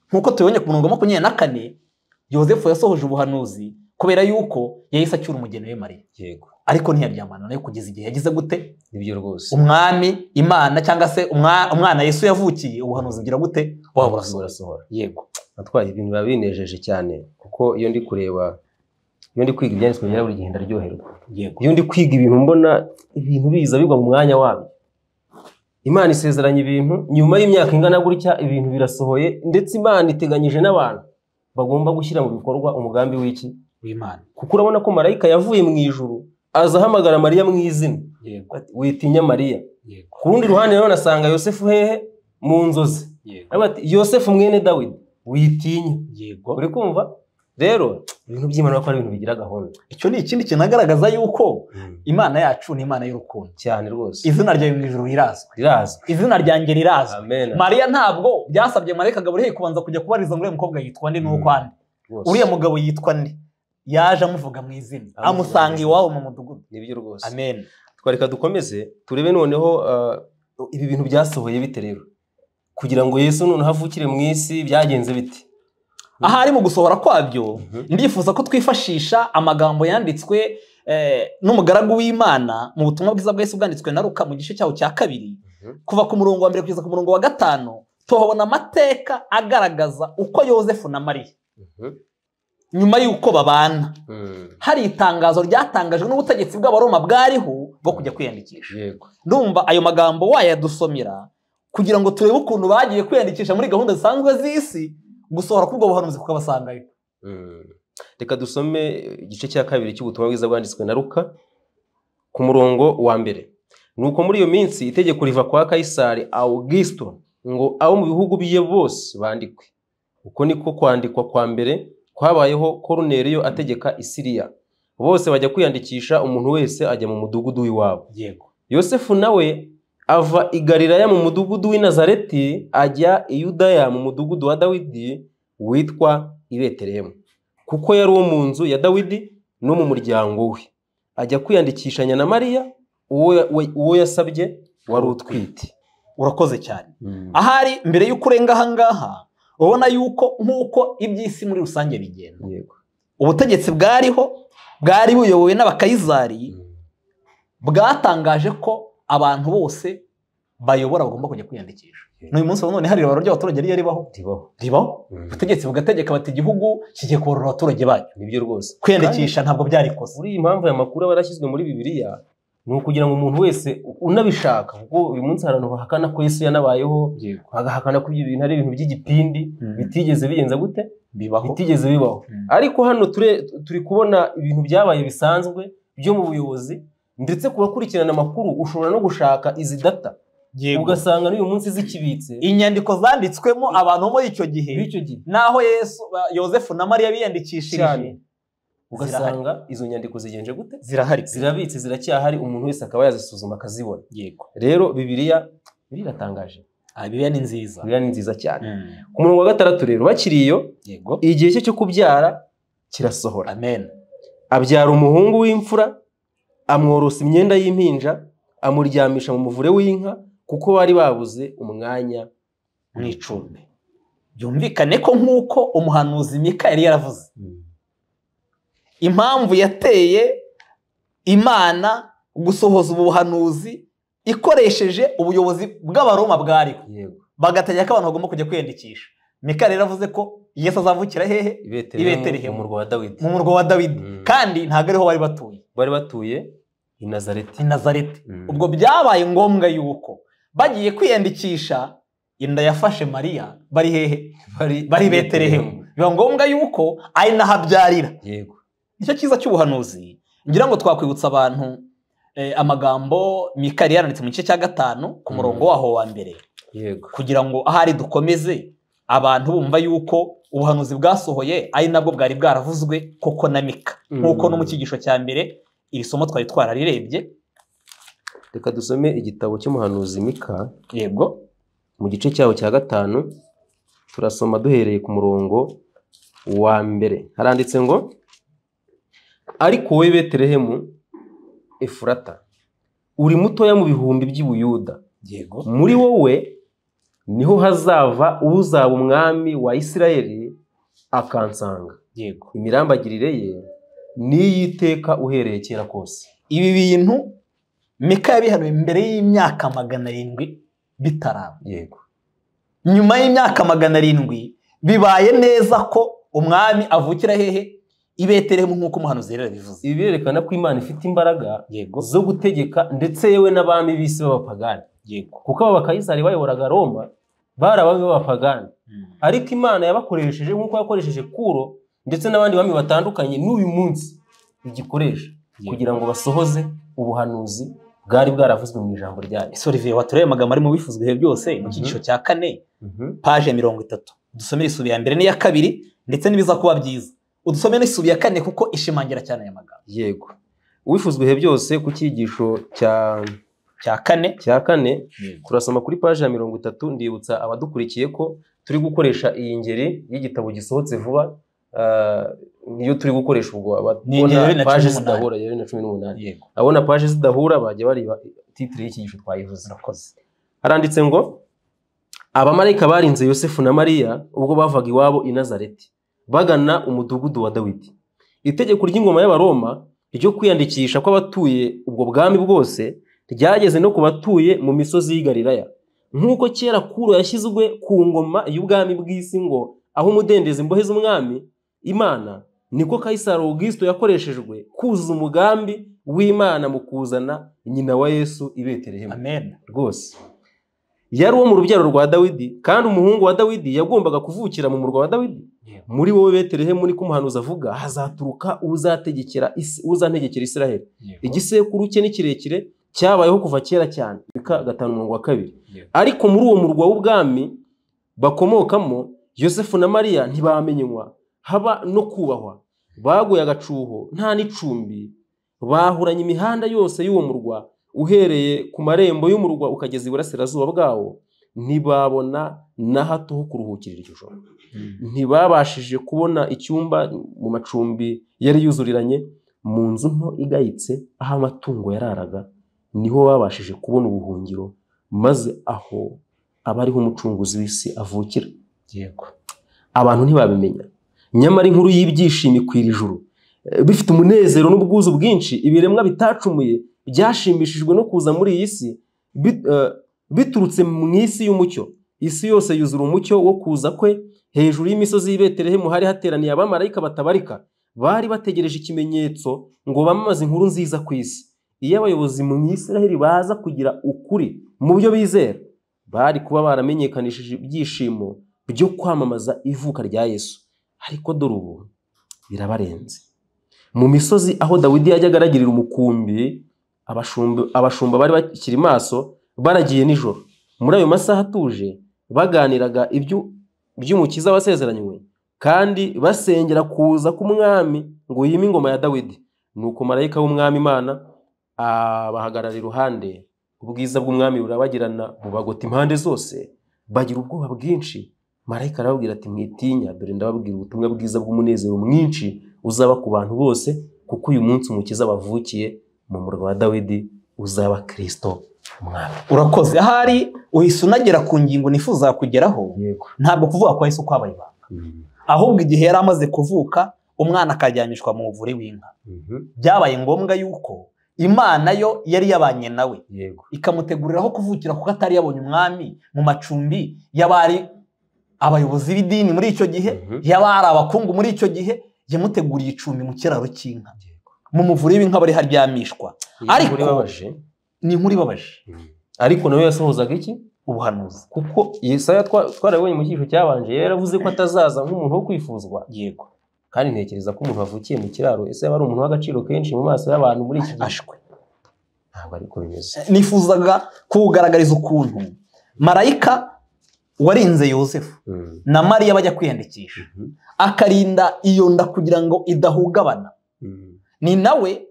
nk'uko tubibonye ku murongo wa makumyabiri na kane yosefu yasohoje ubuhanuzi kubera yuko yahise acyura umugeni we mariya yego ariko ntiyaryamana nayo kugeza igihe yagize gute nibyo rwose umwami imana cyangwa se umwana yesu yavukiye ubuhanuzi bugira gute waba urasohora yego natwaye ibintu biba binejeje cyane kuko iyo ndi kureba iyo ndi kwiga ibyanditswe byera buri gihe ndaryoherwa iyo ndi kwiga ibintu mbona ibintu biza bigwa mu mwanya wabyo imana isezeranye ibintu nyuma y'imyaka ingana gutya ibintu birasohoye ndetse imana iteganyije n'abantu bagomba gushyira mu bikorwa umugambi w'iki w'imana kuko urabona ko marayika yavuye mu ijuru aza ahamagara mariya mu izina witinya mariya ku rundi ruhande nanone asanga yosefu hehe mu nzozi yosefu mwene dawidi witinya uri kumva rero ibintu by'imana ko ari ibintu bigira gahunda icyo ni ikindi kinagaragaza yuko hmm. imana yacu ni imana y'urukundo cyane rwose izina ryawe mu ijoro rirazwi rirazwi izina ryanjye rirazwi mariya ntabwo byasabye mareka ngo buri kubanza kujya kubariza ngo uriya mukobwa yitwa nde n'uko hmm. ande uriya mugabo yitwa nde yaje amuvuga mu izina amusanga iwabo mu mudugudu nibyo rwose amen twareka dukomeze turebe noneho uh, ibi bintu byasohoye bite rero kugira ngo yesu noneho avukire mu isi byagenze bite aha ari mu gusohora kwabyo mhm. ndifuza ko twifashisha amagambo yanditswe eh, n'umugaragu w'imana mu butumwa bwiza bwa Yesu bwanditswe na ruka mu gice cyaho cya kabiri mhm. kuva ku murongo wa mbere kugeza ku murongo wa gatanu tuhabona amateka agaragaza uko yosefu na mariya mhm. nyuma y'uko babana hmm. hari itangazo ryatangajwe n'ubutegetsi bw'abaroma bwariho bwo kujya kwiyandikisha ndumva ayo magambo wayadusomera kugira ngo turebe ukuntu bagiye kwiyandikisha muri gahunda zisanzwe z'isi gusohora k'ubwo buhanuzi kukabasangayo hmm. reka dusome igice cya kabiri cy'ubutumwa bwiza bwanditswe na ruka ku murongo wa mbere ni uko muri iyo minsi itegeko riva kwa kayisari awugisito ngo abo mu bihugu biye bose bandikwe uko niko kwandikwa kwa mbere kwabayeho koruneriyo ategeka isiriya bose bajya kwiyandikisha umuntu wese ajya mu mudugudu w'iwabo yosefu nawe ava i galilaya mu mudugudu w'i nazareti ajya i yudaya mu mudugudu wa dawidi witwa i betelehemu kuko yari uwo mu nzu ya dawidi no mu muryango we ajya kwiyandikishanya na mariya uwo yasabye wari utwite urakoze cyane hmm. ahari mbere y'uko urenga ahangaha urabona yuko nk'uko iby'isi muri rusange bigenda ubutegetsi bwariho bwari buyobowe n'abakayizari mm. bwatangaje ko abantu bose bayobora bagomba kujya kwiyandikisha n'uyu munsi wa none hari iribaro ry'abaturage riyo ribaho ribaho mm. ubutegetsi bugategeka bati igihugu kigiye korora abaturage bacu nibyo rwose kwiyandikisha ntabwo byari ikosa uriya impamvu aya makuru aba yarashyizwe muri bibiliya ni ukugira ngo umuntu wese unabishaka kuko uyu munsi hari abantu bahakana ko yesu yanabayeho bagahakana ko ibintu ari ibintu by'igipindi hmm. bitigeze bigenza gute bitigeze bibaho hmm. ariko hano turi kubona ibintu byabaye bisanzwe byo mu buyobozi ndetse ku bakurikirana amakuru ushobora no gushaka izi data ugasanga n'uyu munsi zikibitse inyandiko zanditswemo abantu bo muri icyo gihe n'aho yesu yosefu na mariya biyandikishije ugasanga izo nyandiko zigenje gute zirahari zirabitse ziracyahari umuntu wese akaba yazisuzuma akazibona yego rero bibiriya biratangaje ah, bibiliya ni nziza bibiliya ni nziza cyane hmm. ku murongo wa gatandatu rero bakiri iyo yego igihe cye cyo kubyara kirasohora amen abyara umuhungu w'imfura amworosa imyenda y'impinja amuryamisha mu muvure w'inka kuko bari babuze umwanya mu icumbi byumvikane ko nk'uko umuhanuzi mika yari yaravuze hmm. impamvu yateye imana gusohoza ubuhanuzi ikoresheje ubuyobozi bw'abaroma bwariho bagategeka ko abantu bagomba kujya kwiyandikisha mika rero avuze ko yesu azavukira hehe ibeterehemu mu murwa wa dawidi mm. kandi ntabwo ariho bari batuye bari batuye i nazareti i nazareti mm. ubwo byabaye ngombwa yuko bagiye kwiyandikisha inda yafashe mariya bari hehe bari beterehemu biba ngombwa yuko ari naho abyarira yego nicyo cyiza cy'ubuhanuzi ngira ngo mm. twakwibutsa abantu eh, amagambo mikari yaranditse mu gice cya gatanu ku murongo mm. waho wa mbere kugira ngo ahari dukomeze abantu bumva yuko ubuhanuzi bwasohoye ari nabwo bwari bwaravuzwe koko na mika nk'uko mm. no mu cyigisho cya mbere iri somo twari twararirebye reka dusome igitabo cy'umuhanuzi mika yego mu gice cyaho cya gatanu turasoma duhereye ku murongo wa mbere haranditse ngo ariko wowe betelehemu efurata uri mutoya mu bihumbi by'ibuyuda muri wowe niho hazava uzaba umwami wa isirayeli akansanga imirambagirire ye n'iyiteka uhereye kera kose ibi bintu mika yabihanuye mbere y'imyaka magana arindwi bitaraba yego nyuma y'imyaka magana arindwi bibaye neza ko umwami avukira hehe i nk'uko umuhanuzi rero bivuze ibi birerekana ko imana ifite imbaraga yego zo gutegeka ndetse yewe n'abami b'isi b'abapagani kuko aba bakayisari bayoboraga roma bari abami b'abapagani hmm. ariko imana yabakoresheje nk'uko yakoresheje kuro ndetse n'abandi bami batandukanye n'uyu munsi igikoresha kugira ngo basohoze ubuhanuzi bwari bwaravuzwe mu ijambo ryayo ese olivier watureye amagambo ari mu ibihe byose mu mhm. cyigisho cya kane mhm. paje mirongo itatu dusomere isubi ya mbere n'iya kabiri ndetse n'ibiza kuba byiza udusome n'isubi ya kane kuko ishimangira cyane aya magambo yego wifuza ibihe byose ku cyigisho cya cya kane cya kane turasoma kuri paji ya mirongo itatu ndibutsa abadukurikiye ko turi gukoresha iyi ngeri y'igitabo gisohotse vuba niyo ah, turi gukoresha ubwo ababona paji zidahura yari na cumi n'umunani abona paji zidahura bajya bareba titire y'icyigisho twayivuze haranditse ngo abamarayika barinze yosefu na mariya ubwo bavaga iwabo i nazareti bagana umudugudu wa dawidi itegeko ry'ingoma y'abaroma ryo kwiyandikisha kw'abatuye ubwo bwami bwose ryageze no ku batuye mu misozi y'i Galilaya nk'uko kera kuro yashyizwe ku ngoma y'ubwami bw'isi ngo aho umudendezo imbohe z'umwami imana niko kayisari Augusto yakoreshejwe kuzuza umugambi w'imana mu kuzana nyina wa yesu i rwose yari uwo mu rubyaro rwa dawidi kandi umuhungu wa dawidi yagombaga kuvukira mu murwa wa dawidi muri wowe betelehemu ni ko umuhanuzi avuga hazaturuka uzategekera uzantegekera israheli igisekuru cye ni kirekire cyabayeho kuva kera cyane reka gatanu umurongo wa kabiri ariko muri uwo murwa w'ubwami bakomokamo yosefu na mariya ntibamenywa haba no kubahwa baguye agacuho nta n'icumbi bahuranye imihanda yose y'uwo murwa uhereye ku marembo y'umurwa ukageza iburasirazuba bwawo ntibabona na hato ho kuruhukira iryo joro hmm. ntibabashije kubona icyumba mu macumbi yari yuzuriranye mu nzu nto igayitse aho amatungo yararaga niho babashije kubona ubuhungiro maze aho aba ariho umucunguzi w'isi avukira abantu ntibabimenya nyamara inkuru y'ibyishimo ikwira ijuru bifite umunezero n'ubwuzu bwinshi ibiremwa bitacumuye byashimishijwe no kuza muri iyi si eh, biturutse mu isi y'umucyo isi yose yuzura umucyo wo kuza kwe hejuru y'imisozi y'ibeterehemu hari hateraniye abamarayika batabarika bari bategereje ikimenyetso ngo bamamaze inkuru nziza ku isi iyo abayobozi mu Isiraheli baza kugira ukuri mu byo bizera bari kuba baramenyekanishije ibyishimo byo kwamamaza ivuka rya yesu ariko dore ubu birabarenze mu misozi aho dawidi yajyaga aragirira umukumbi abashumba bari bakiri maso baragiye nijoro muri ayo masaha atuje baganiraga iby'umukiza wasezeranywe kandi basengera kuza k'umwami ngo yime ingoma ya dawidi nuko marayika w'umwami imana abahagarara iruhande ubwiza bw'umwami burabagirana bubagota impande zose bagira ubwoba bwinshi marayika arababwira ati mwitinya dore ndababwira ubutumwa bwiza bw'umunezero mwinshi uzaba ku bantu bose kuko uyu munsi umukiza bavukiye mu murwa wa dawidi uzaba kirisito umwami urakoze ahari uhise unagera ku ngingo nifuza kugeraho ntabwo kuvuga ko ahise ukwabaye ibanga mm-hmm. ahubwo igihe yari amaze kuvuka umwana akaryamishwa mu muvure w'inka mm-hmm. byabaye ngombwa yuko imana yo yari yabanye nawe ikamutegurira aho kuvukira kuko atari yabonye umwami mu macumbi y'abari abayobozi b'idini muri icyo gihe mm-hmm. y'abari abakungu muri icyo gihe yamuteguriye icumbi mu kiraro cy'inka mu muvure w'inka bari haryamishwa ariko ni inkuru ibabaje hmm. ariko nawe yasohozaga iki ubuhanuzi kuko yesaya twarabonye mu cyiciro cyabanje yaravuze ko atazaza nk'umuntu wo kwifuzwa yego kandi ntekereza ko umuntu wavukiye mu kiraro ese yaba ari umuntu w'agaciro kenshi mu maso y'abantu muri iki gihe ntabwo ariko bimeze eh, nifuzaga kuwugaragariza ukuntu marayika warinze yosefu hmm. na mariya bajya kwiyandikisha hmm. akarinda iyo nda kugira ngo idahungabana ni nawe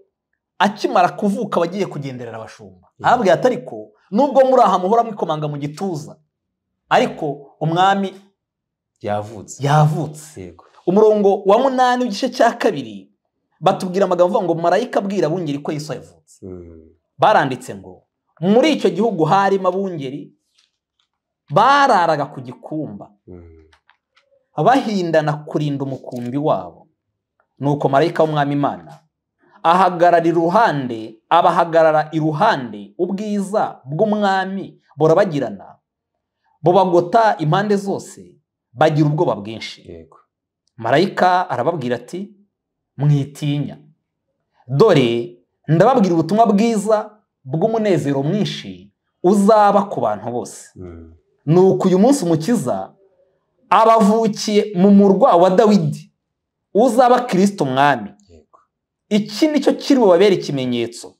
akimara kuvuka wagiye kugenderera abashumba arabwira atari ko nubwo muri aha muhora mwikomanga mu gituza ariko umwami yavutse yavutse umurongo wa munani w'igice cya kabiri batubwira amagambo avuga ngo marayika abwira abungeri ko yesu yavutse hmm. baranditse ngo muri icyo gihugu harimo abungeri bararaga ku gikumba hmm. bahindana kurinda umukumbi wabo ni uko marayika w'umwami imana ahagarara iruhande abahagarara iruhande ubwiza bw'umwami burabagirana bubagota impande zose bagira ubwoba bwinshi marayika arababwira ati mwitinya dore ndababwira ubutumwa bwiza bw'umunezero mwinshi uzaba ku bantu bose hmm. ni uku uyu munsi umukiza abavukiye mu murwa wa dawidi uzaba kirisito mwami iki ni kiri bubabere ikimenyetso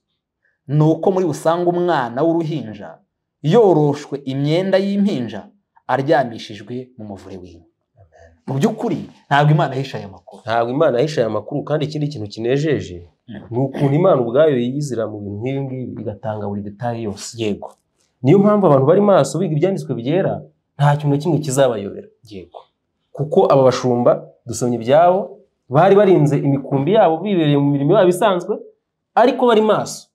ni uko muri busanga umwana w'uruhinja yoroshwe imyenda y'impinja aryamishijwe mu muvure w'iwe mu by'ukuri ntabwo imana ahisha aya makuru ntabwo imana ahisha aya makuru kandi ikindi kintu kinejeje hmm. ni ukuntu imana ubwayo yizira mu bintu nk'ibi ngibi igatanga buri detaye yose yego niyo mpamvu abantu bari maso biga ibyanditswe byera nta kintu na kimwe kizabayobera yego kuko aba bashumba dusomye ibyabo bari barinze imikumbi yabo bibereye mu mirimo yabo isanzwe ariko bari maso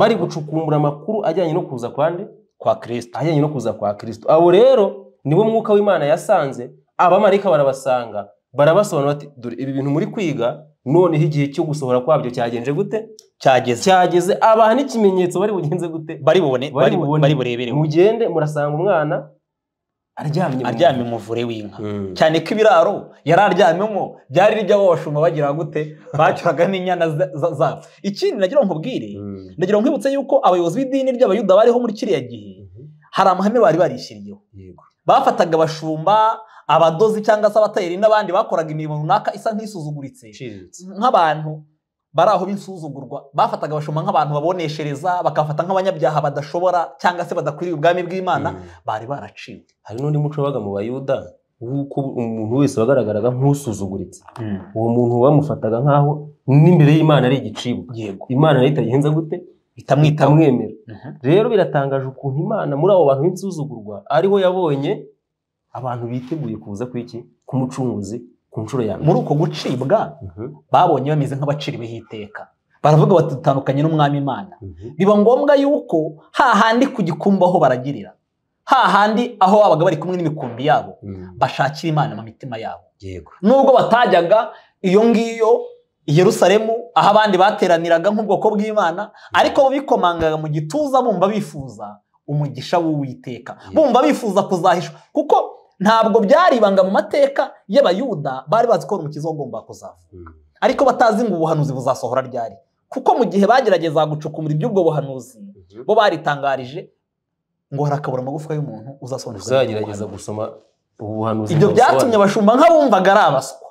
bari gucukumbura amakuru ajyanye no kuza kwande kwa kirisito ajyanye no kuza kwa kirisito abo rero nibo mwuka w'imana yasanze abamarika barabasanga barabasobanura bati dore ibi bintu muri kwiga noneho igihe cyo gusohora kwabyo cyagenje gute cyageze cyageze abaha n'ikimenyetso bari bugenze gute bari bubone bari burebere mugende murasanga umwana aryamye umuvure w'inka hmm. cyane ko ibiraro yari aryamyemo byari bijyaho abashumba bagira gute bacuraga n'inyana zabo ikindi nagira ngo nkubwire hmm. nagira ngo nkwibutse yuko abayobozi b'idini ry'abayuda bariho muri kiriya gihe hmm. hari amahame bari barishyiriyeho bafataga abashumba abadozi cyangwa se abatayeri n'abandi bakoraga imirimo runaka isa nk'isuzuguritse nk'abantu bari aho b'insuzugurwa bafataga abashumba nk'abantu baboneshereza bakafata nk'abanyabyaha badashobora cyangwa se badakwiriye ubwami bw'imana mm. bari baraciwe hari n'undi muco wabaga mu bayuda w'uko umuntu wese wagaragaraga nk'usuzuguritse mm. uwo muntu bamufataga nk'aho n'imbere y'imana ari igicibwa imana nayo itagenza gute itamwemera mm-hmm. rero biratangaje ukuntu imana muri abo bantu b'insuzugurwa ariho yabonye abantu biteguye kuza ku iki k'umucunguzi ku nshuro ya muri uko gucibwa mhm. babonye bameze nk'abaciriweho iteka baravuga batandukanye n'umwami imana mhm. biba ngombwa yuko hahandi ku gikumba aho baragirira hahandi aho babaga bari kumwe n'imikumbi yabo mhm. bashakira imana mu mitima yabo nubwo batajyaga iyo ngiyo i Yerusalemu aho abandi bateraniraga nk'ubwoko bw'imana ariko bikomangaga mu gituza bumva bifuza umugisha w'uwiteka bumva bifuza kuzahishwa kuko ntabwo byari ibanga mu mateka y'abayuda bari bazi ko umukiza wagomba kuzava hmm. ariko batazi ngo ubuhanuzi buzasohora ryari kuko mu gihe bagerageza gucukumbura iby'ubwo buhanuzi hmm. bo baritangarije ngo harakabura amagufwa y'umuntu uzasobanukirwa uzagerageza gusoma ubuhanuzi ibyo byatumye abashumba nk'abumvaga ari abaswa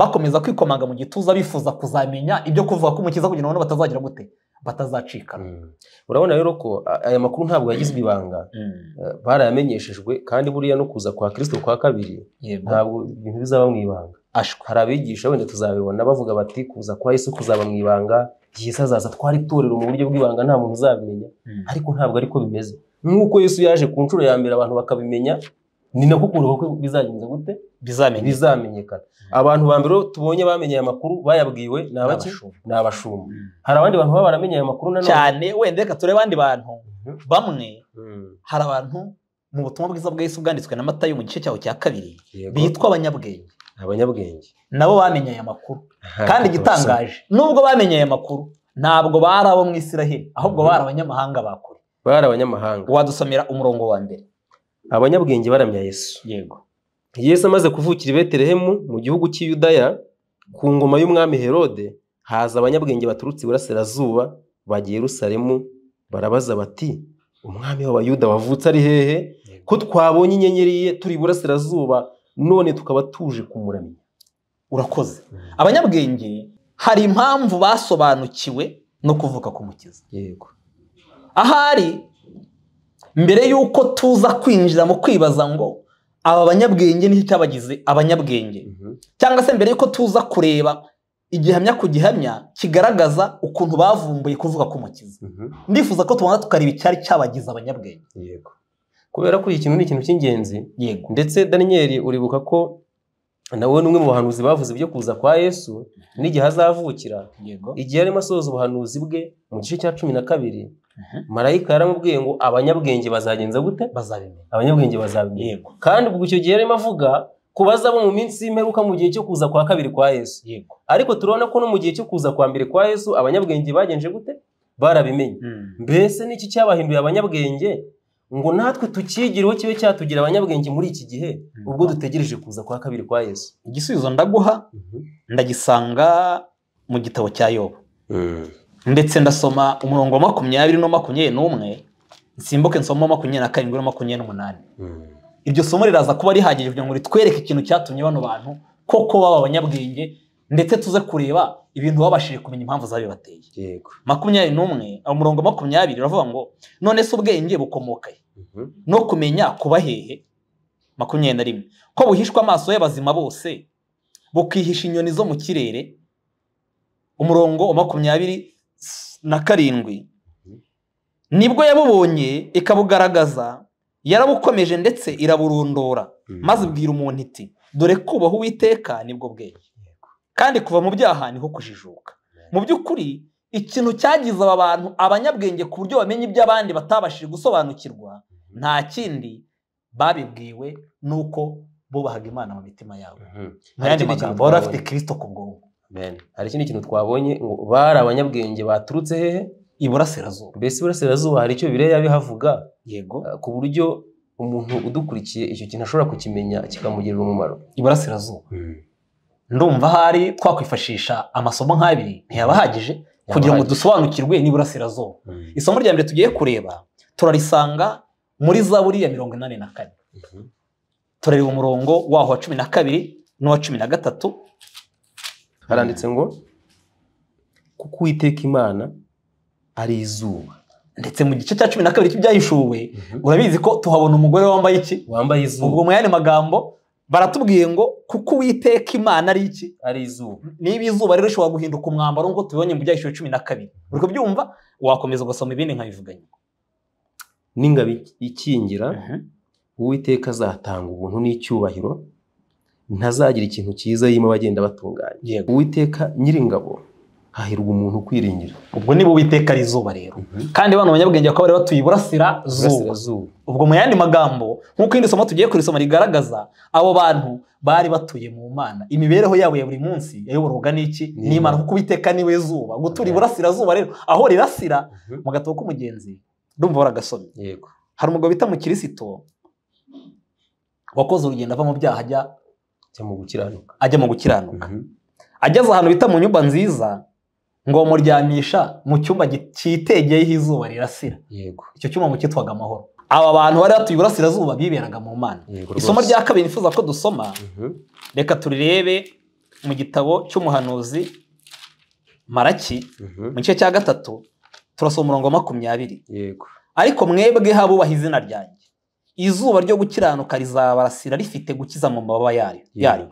bakomeza kwikomanga mu gituza bifuza kuzamenya ibyo kuvuga ko umukiza kugira ngo batazagira gute batazacikana mm. urabona rero ko aya makuru ntabwo yagizwe ibanga mm. eh, barayamenyeshejwe kandi buriya no kuza kwa kirisito kwa kabiri ntabwo ibintu bizaba mu ibanga hari abigisha wenda tuzabibona bavuga bati kuza kwa Yesu kuzaba mu ibanga yesu azaza twari itorero mu buryo bw'ibanga nta muntu uzabimenya mm. ariko ntabwo ariko bimeze nk'uko yesu yaje ku nshuro ya mbere abantu bakabimenya ni nako kubura ubukwe bizagenza gute bizamenyekana hmm. abantu ba mbere tubonye bamenye aya makuru bayabwiwe ni abaki ni abashumba hmm. hari abandi bantu baba baramenye aya makuru nanone cyane wenda reka turebe abandi bantu hmm. bamwe hari abantu mu butumwa bwiza bwa Yesu bwanditswe na matayo mu gice cyaho cya kabiri bitwa abanyabwenge abanyabwenge nabo bamenye aya makuru kandi igitangaje nubwo bamenye aya makuru ntabwo bari abo mu Isiraheli ahubwo bari abanyamahanga bakuru bari abanyamahanga wadusomera umurongo wa mbere abanyabwenge baramya yesu yego yesu amaze kuvukira i betelehemu mu gihugu cy'i Yudaya ku ngoma y'umwami herode haza abanyabwenge baturutse iburasirazuba bajya Yerusalemu barabaza bati umwami w'abayuda wavutse ari hehe ko twabonye inyenyeri ye turi iburasirazuba none tukaba tuje kumuramya urakoze mm. abanyabwenge hari impamvu basobanukiwe no kuvuka ku mukiza yego ahari mbere y'uko tuza kwinjira mu kwibaza ngo aba banyabwenge ni cyabagize abanyabwenge mhm. cyangwa se mbere y'uko tuza kureba igihamya ku gihamya kigaragaza ukuntu bavumbuye kuvuga k'umukiza mhm. ndifuza ko tubanza tukareba icyari cyabagize abanyabwenge yego kubera ko iki kintu ni ikintu cy'ingenzi yego ndetse daniyeli uribuka ko nawe n'umwe mu bahanuzi bavuze ibyo kuza kwa yesu n'igihe azavukira igihe arimo asoza ubuhanuzi bwe mu gice cya cumi na kabiri marayika yaramubwiye ngo abanyabwenge bazagenza gute bazabimenya abanyabwenge bazabimenya kandi ubwo icyo gihe yarimo avuga ku bazaba mu minsi y'imperuka mu gihe cyo kuza kwa kabiri kwa yesu ariko turabona ko no mu gihe cyo kuza kwa mbere kwa yesu abanyabwenge bagenje gute barabimenye hmm. mbese n'iki cyabahinduye abanyabwenge ngo natwe tukigireho kibe cyatugira abanyabwenge muri iki gihe hmm. ubwo dutegereje kuza kwa kabiri kwa yesu igisubizo ndaguha mhm. ndagisanga mu gitabo cya yoba hmm. ndetse ndasoma umurongo wa makumyabiri na makumyabiri n'umwe nsimbuke nsoma makumyabiri na karindwi na makumyabiri n'umunani hmm. iryo somo riraza kuba rihagije kugira ngo ritwereke ikintu cyatumye bano bantu koko baba abanyabwenge ndetse tuze kureba ibintu babashije kumenya impamvu zabibateye makumyabiri n'umwe umurongo makumyabiri uravuga ngo none se ubwenge bukomoka mhm. no kumenya kuba hehe makumyabiri na rimwe ko buhishwa amaso y'abazima bose bukihisha inyoni zo mu kirere umurongo wa makumyabiri na karindwi nibwo yabubonye ikabugaragaza yarabukomeje ndetse iraburundura mm. maze ibwira umuntu iti dore kubaho uwiteka nibwo bwenge kandi kuva mu byaha niho kujijuka mu by'ukuri ikintu cyagize aba bantu abanyabwenge ku buryo bamenya iby'abandi batabashije gusobanukirwa mm-hmm. nta kindi babibwiwe nuko bubahaga imana mu mitima yabo mm-hmm. mu yandi magambo bari bafite kirisito ku bwonko hari ikindi kintu twabonye ngo bari abanyabwenge baturutse hehe iburasirazuba mbese iburasirazuba hari icyo bireya bihavuga yego eh, ku buryo umuntu udukurikiye icyo kintu ashobora kukimenya kikamugirira umumaro iburasirazuba hmm. ndumva ahari twakwifashisha amasomo nk'abiri ntiyabahagije hmm. kugira ngo dusobanukirwe n'iburasirazuba hmm. isomo rya mbere tugiye kureba turarisanga muri za buriya mirongo inani na kane turareba umurongo waho wa cumi na kabiri n'uwa cumi na gatatu haranditse ngo kuko uwiteka imana ari izuba ndetse mu gice cya cumi na kabiri cy'ibyahishuwe mhm. urabizi ko tuhabona umugore wambaye iki wambaye izuba ubwo mu yandi magambo baratubwiye ngo kuko uwiteka imana ari iki ari izuba niba izuba rero rishobora guhinduka umwambaro nk'uko tubibonye mu byahishuwe cumi na kabiri uri kubyumva wakomeza ugasoma ibindi nkabivuganya n'ingabo ikingira mhm. uwiteka azatanga ubuntu n'icyubahiro ntazagira ikintu cyiza yima bagenda batunganya uwiteka nyiringabo hahirwa umuntu kwiringira ubwo niba uwiteka ari izuba rero mhm. kandi bano banyabwenge bakaba bari batuye iburasirazuba ubwo mu yandi magambo nk'uko irindi somo tugiye kurisoma rigaragaza abo bantu bari batuye mu mana imibereho yabo ya buri munsi yayoborwaga n'iki n'imana kuko uwiteka niwe zuba gutura iburasirazuba mhm. rero aho rirasira mhm. mu gatabo k'umugenzi rumva baragasomye yego hari umugabo bita mu wakoze urugendo ava mu byaha ajya ajya mu gukiranuka ajya mu gukiranuka mhm. ageze ahantu bita mu nyumba nziza ngo bamuryamisha mu cyumba cyitegeyeho izuba rirasira icyo cyuma mu cyitwaga amahoro aba bantu bari batuye iburasirazuba biberaga mu mana isomo rya kabiri nifuza ko dusoma mhm. reka turirebe mu gitabo cy'umuhanuzi maraki mhm. mu gice cya gatatu turasoma umurongo wa makumyabiri ariko mwebwe habubaha izina ryanjye izuba ryo gukiranuka rizabarasira rifite gukiza mu mababa yaryo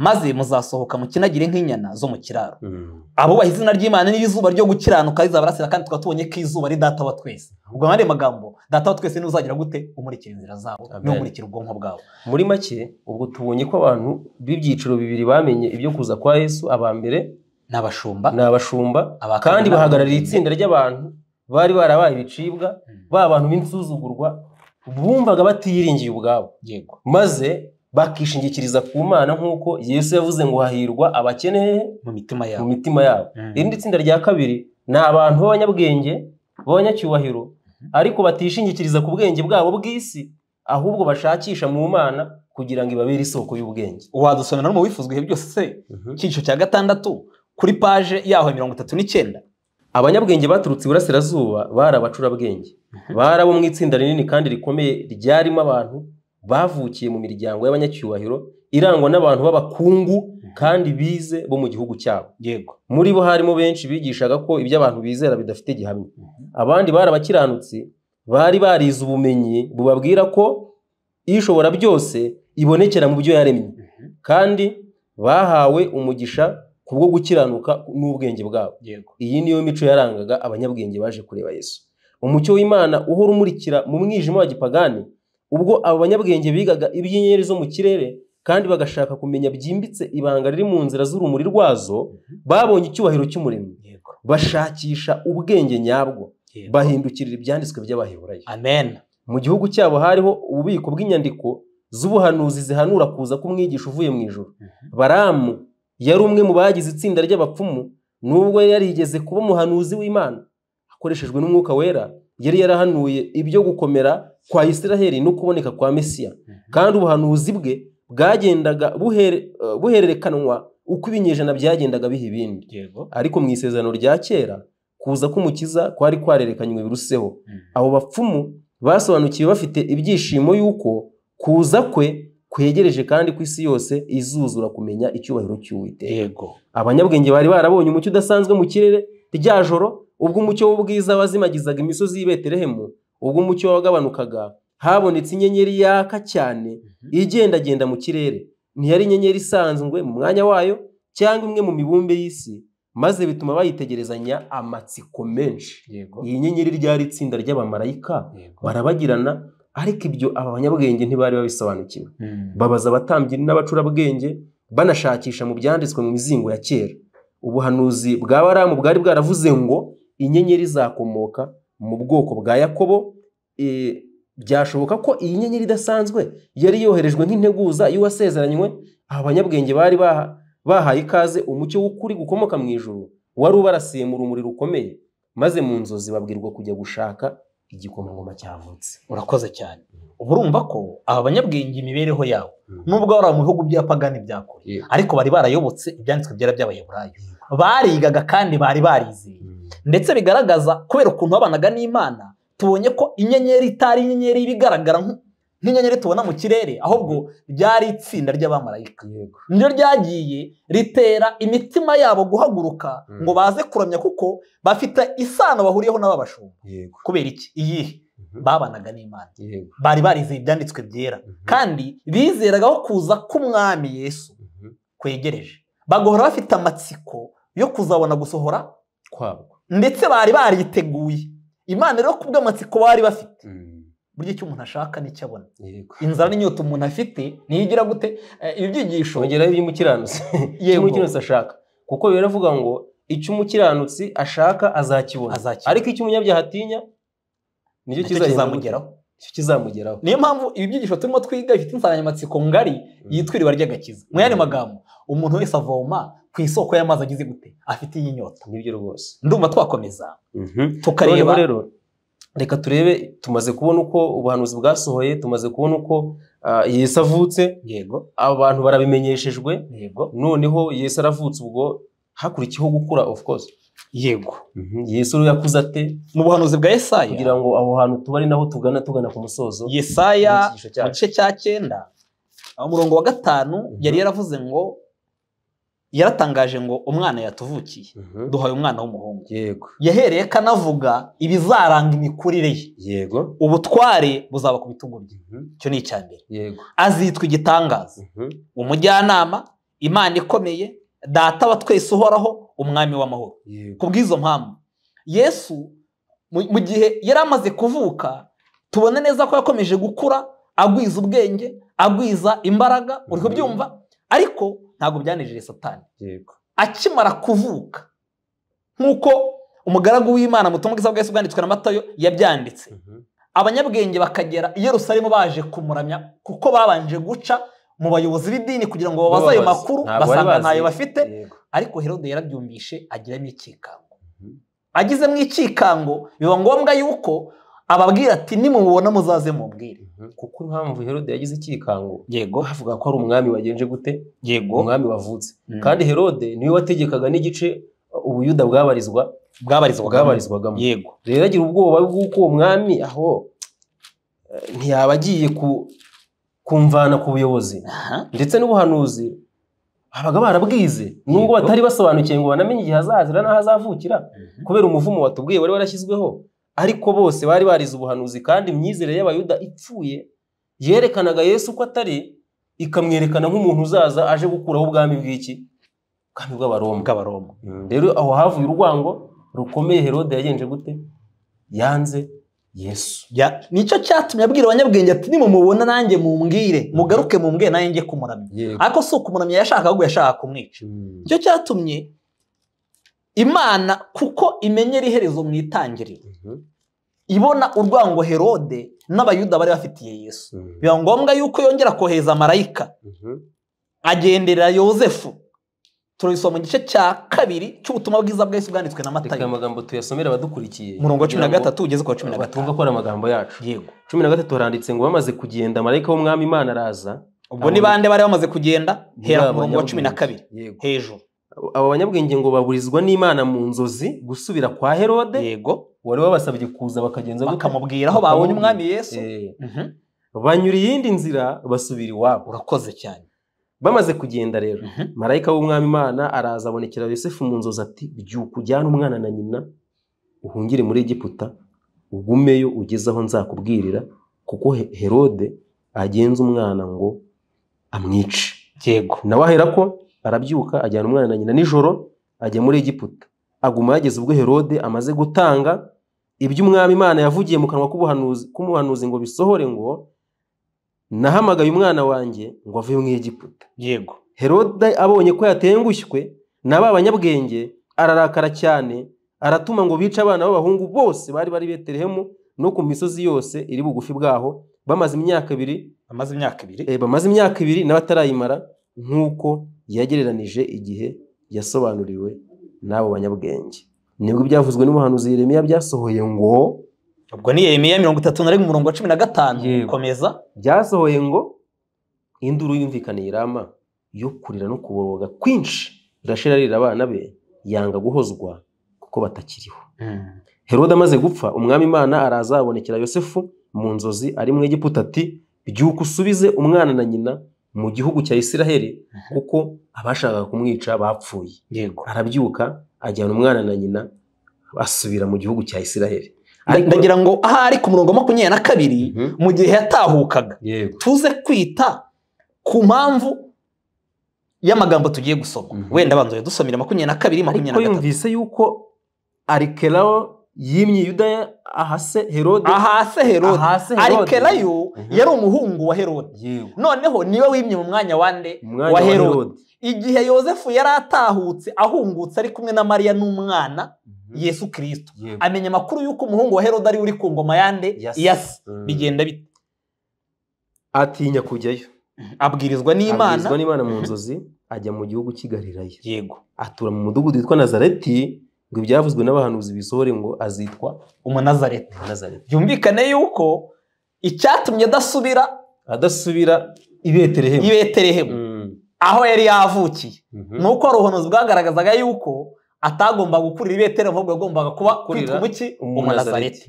maze muzasohoka mukinagire nk'inyana zo mu kiraro mm. abubaha izina ry'imana n'izuba ryo gukiranuka rizabarasira kandi tukaba tubonye ko izuba ari data wa twese ubwo muri magambo data wa twese n'uzagira gute umurikira inzira zabo n'umurikira ubwonko bwabo muri make ubwo tubonye ko abantu b'ibyiciro bibiri bamenye ibyo kuza kwa yesu aba mbere ni abashumba ni abashumba kandi bahagarariye itsinda ry'abantu bari barabaye ibicibwa mm. ba bantu b'insuzugurwa bumvaga batiyiringiye ubwabo maze bakishingikiriza ku mana nk'uko yesu yavuze ngo hahirwa abakene mu mitima yabo mu mitima yabo mm. irindi tsinda rya kabiri ni abantu b'abanyabwenge b'abanyacyubahiro mm-hmm. ariko batishingikiriza ku bwenge bwabo bw'isi ahubwo bashakisha mu mana kugira ngo ibabere isoko y'ubwenge wadusomera no mu bihe byose se mm-hmm. icyiciro cya gatandatu kuri paje yaho mirongo itatu n'icyenda abanyabwenge baturutse iburasirazuba bari abacurabwenge bari abo mu itsinda rinini kandi rikomeye ryarimo abantu bavukiye mu miryango y'abanyacyubahiro irangwa n'abantu b'abakungu kandi bize bo mu gihugu cyabo yego muri bo harimo benshi bigishaga ko ibyo abantu bizera bidafite gihamya abandi bari abakiranutsi bari barize ubumenyi bubabwira ko ishobora byose ibonekera mu byo yaremye mhm. kandi bahawe umugisha kubwo gukiranuka n'ubwenge bwabo iyi niyo mico yarangaga abanyabwenge baje kureba yesu umucyo w'imana uhora umurikira mu mwijima wa gipagani ubwo abo banyabwenge bigaga iby'inyenyeri zo mu kirere kandi bagashaka kumenya byimbitse ibanga riri mu nzira z'urumuri rwazo mhm. babonye icyubahiro cy'umurimo bashakisha ubwenge nyabwo bahindukirira ibyanditswe by'abaheburayo amen mu gihugu cyabo hariho ububiko bw'inyandiko z'ubuhanuzi zihanura kuza k'umwigisha uvuye mu ijoro mhm. baramu yari umwe mu bagize itsinda ry'abapfumu nubwo yari yarigeze kuba umuhanuzi w'imana akoreshejwe n'umwuka wera yari yarahanuye ibyo gukomera kwa Isiraheli no kuboneka kwa mesiya mhm. kandi ubuhanuzi bwe bwagendaga eh, buhererekanwa uko ibinyejana byagendaga biha ibindi ariko mu isezerano rya kera kuza k'umukiza kwari kwarerekanywe biruseho mhm. abo bapfumu basobanukiwe bafite ibyishimo y'uko kuza kwe kwegereje kandi ku isi yose izuzura kumenya icyubahiro cy'uwiteka abanyabwenge bari barabonye umucyo udasanzwe mu kirere rya joro ubwo umucyo w'ubwiza wazimagizaga imisozi y'i betelehemu ubwo umucyo wagabanukaga habonetse inyenyeri yaka cyane mhm. igendagenda mu kirere ntiyari inyenyeri isanzwe mu mwanya wayo cyangwa imwe mu mibumbe y'isi maze bituma bayitegerezanya amatsiko menshi iyi nyenyeri ryari itsinda ry'abamarayika barabagirana ariko ibyo aba banyabwenge ntibari babisobanukiwe hmm. babaza abatambyi n'abacurabwenge banashakisha mu byanditswe mu mizingo ya kera ubuhanuzi bwa baramu bwari bwaravuze ngo inyenyeri izakomoka mu bwoko bwa yakobo e, byashoboka ko iyi nyenyeri idasanzwe yari yoherejwe nk'integuza y'uwasezeranywe aba banyabwenge bari bahaye ikaze umucyo w'ukuri gukomoka mu ijoro wari ubarasiye mu rumuri rukomeye maze mu nzozi babwirwa kujya gushaka igikomangoma cyavutse urakoze cyane ubu urumva ko aba banyabwenge imibereho yabo hmm. nubwo bari mu bihugu by'abapagani byakure ariko bari barayobotse ibyanditswe byera by'abayaburayi barigaga kandi bari barize hmm. ndetse bigaragaza kubera ukuntu babanaga n'imana tubonye ko inyenyeri itari inyenyeri bigaragara nk'inyenyeri tubona mu kirere ahubwo ryari itsinda ry'abamarayika niryo ryagiye ritera imitima yabo guhaguruka mm. ngo baze kuramya kuko bafite isano bahuriyeho n'ababashumba kubera iki iyihe mm-hmm. babanaga n'imana bari barizeye ibyanditswe byera mm-hmm. kandi bizeraga ko kuza k'umwami yesu mm-hmm. kwegereje bagahora bafite amatsiko yo kuzabona gusohora kwabwo ndetse bari bariteguye imana rero ku bw'amatsiko bari bafite mm. burya icyo umuntu ashaka nicyo abona inzara n'inyota umuntu afite niyo gute eh, ibi byigisho bigeraho iby'umukiranutsi icyo umukiranutsi ashaka kuko biravuga ngo icyo umukiranutsi ashaka azakibona ariko icyo umunyabyaha atinya nicyo kizamugeraho kizamugeraho niyo mpamvu ibi turimo twiga bifite insanganyamatsiko ngari mm. yitwa iriba ry'agakiza mu yandi mm. magambo umuntu wese avoma ku isoko y'amazi agize gute afite iyi nyota nibyo rwose ndumva twakomeza mhm. tukareba rero reka turebe tumaze kubona uko ubuhanuzi bwasohoye tumaze kubona uko yesu avutse yego abantu barabimenyeshejwe yego noneho yesu aravutse ubwo hakurikiyeho gukura of course yego mhm. yesu rero yakuze ate mu buhanuzi bwa yesaya kugira ngo aho hantu tuba ari naho tugana tugana ku musozo yesaya mu gice cya cyenda umurongo wa gatanu mhm. yari yaravuze ngo yaratangaje ngo umwana yatuvukiye mhm. duhaye umwana w'umuhungu yego yahereye kanavuga ibizaranga imikurire ye yego ubutware buzaba ku bitugu bye mhm. icyo ni icya mbere yego azitwa igitangaza mhm. umujyanama imana ikomeye data wa twese uhoraho umwami w'amahoro ku bw'izo mpamvu yesu mu gihe yari amaze kuvuka tubona neza ko yakomeje gukura agwiza ubwenge agwiza imbaraga uri kubyumva ariko ntabwo byanejeje satani akimara kuvuka nk'uko umugaragu w'imana mutungo bwiza bwa bwanditswe na matayo yabyanditse mhm. abanyabwenge bakagera i yerusalemu baje kumuramya kuko babanje guca mu bayobozi b'idini kugira ngo babaze ayo makuru basanga ntayo bafite ariko herode yarabyumvishe agiramo agize mu ikikango biba ngombwa yuko ababwira ati nimubona muzaze mubwire mhm. kuko impamvu herode yagize icyikango yego bavuga ko ari umwami wagenje gute yego umwami wavutse mhm. kandi herode niwe wategekaga n'igice uh, ubuyuda bwabarizwa bwabarizwagamo yego rero agira ubwoba bw'uko uwo mwami aho eh, ntiyaba agiye kumvana ku buyobozi ndetse n'ubuhanuzi babaga barabwize nubwo batari basobanukiwe ngo banamenye igihe azazira n'aho azavukira mhm. kubera umuvumo watubwiye wari warashyizweho ariko bose bari barize ubuhanuzi kandi imyizere y'abayuda ipfuye yerekanaga yesu uko atari ikamwerekana nk'umuntu uzaza aje gukuraho ubwami bw'iki ubwami bw'abaroma mm, rero aho havuye urwango rukomeye herode yagenje gute yanze yesu nicyo cyatumye abwira abanyabwenge ati nimumubona nanjye mumbwire mm. mugaruke mumbwire nanjye njye kumuramya ariko si ukumuramya yashakaga ahubwo yashakaga kumwica mm. nicyo cyatumye imana kuko imenyera iherezo mu itangiriro mhm. ibona urwango herode n'abayuda bari bafitiye yesu mhm. biba ngombwa yuko yongera kohereza marayika mhm. agenderera yosefu turabisoma mu gice cya kabiri cy'ubutumwa bwiza bwa yesu bwanditswe na matayo aya tuyasomere abadukurikiye murongo cumi na gatatu ugeze ku cumi na gatanu batumva ko ari amagambo yacu yego cumi na gatatu haranditse ngo bamaze kugenda marayika w'umwami imana araza ubwo ni bande bari bamaze kugenda hera ku murongo wa cumi na kabiri hejuru aba banyabwenge ngo baburizwa n'imana mu nzozi gusubira kwa herode yego wari wabasabye kuza bakagenza bakamubwira aho babonye umwami yesu eh. mhm. banyura iyindi nzira basubira iwabo urakoze cyane bamaze kugenda rero mhm. marayika w'umwami imana araza abonekera yosefu mu nzozi ati byuka ujyane umwana na nyina uhungire muri egiputa ugumeyo ugeze aho nzakubwirira kuko herode agenza umwana ngo amwice yego nawe ahera arabyuka ajyana umwana na nyina nijoro ajya muri egiputa aguma yageze ubwo herode amaze gutanga ibyo umwami imana yavugiye mu kanwa k'umuhanuzi ngo bisohore ngo nahamagaye umwana wanjye ngo ave mu egiputa yego herode abonye ko yatengushywe na ba banyabwenge ararakara cyane aratuma ngo bice abana b'abahungu bose bari bari beterehemu no ku misozi yose iri bugufi bwaho bamaze imyaka ibiri bamaze imyaka ibiri eh, n'abatarayimara nk'uko yagereranije igihe yasobanuriwe n'abo banyabwenge nibwo byavuzwe n'umuhanuzi Yeremiya byasohoye ngo ubwo ni Yeremiya mirongo itatu na rimwe umurongo wa cumi na gatanu komeza byasohoye ngo induru yumvikane irama yo kurira no kuboroga kwinshi irashira arira abana be yanga guhozwa kuko batakiriho hmm. herode amaze gupfa umwami imana araza abonekera yosefu mu nzozi ari mu egiputa ati byuka usubize umwana na nyina mu gihugu cya Isiraheli kuko abashakaga kumwica bapfuye arabyuka ajyana umwana na nyina basubira mu gihugu cya Isiraheli ndagira ngo aha ari ku murongo makumyabiri na kabiri mhm. mu gihe yatahukaga tuze kwita ku mpamvu y'amagambo tugiye gusoma mhm. wenda abanza dusomera makumyabiri na kabiri makumyabiri na gatatu yumvise yuko arikeraho yimye yudaya ahase herode ahase herode arikerayo yari umuhungu wa herode noneho niwe wimye mu mwanya wa nde wa herode igihe yosefu yari atahutse ahungutse ari kumwe na mariya n'umwana mhm. yesu kirisito amenya amakuru y'uko umuhungu wa herode ari uri ku ngoma yande yasi mm. bigenda bite atinya kujyayo mm-hmm. abwirizwa n'imana mu nzozi ajya mu gihugu cy'i yego atura mu mudugudu witwa nazareti ngo ibyavuzwe n'abahanuzi bisohore ngo azitwa umunazareti byumvikane yuko icyatumye adasubira adasubira ibeterehemu ibeterehemu mm. aho yari yavukiye mhm. ni uko ruhonozi bwagaragazaga yuko atagomba gukurira ibetero ahubwo yagombaga kuba kwitwa umuki umunazareti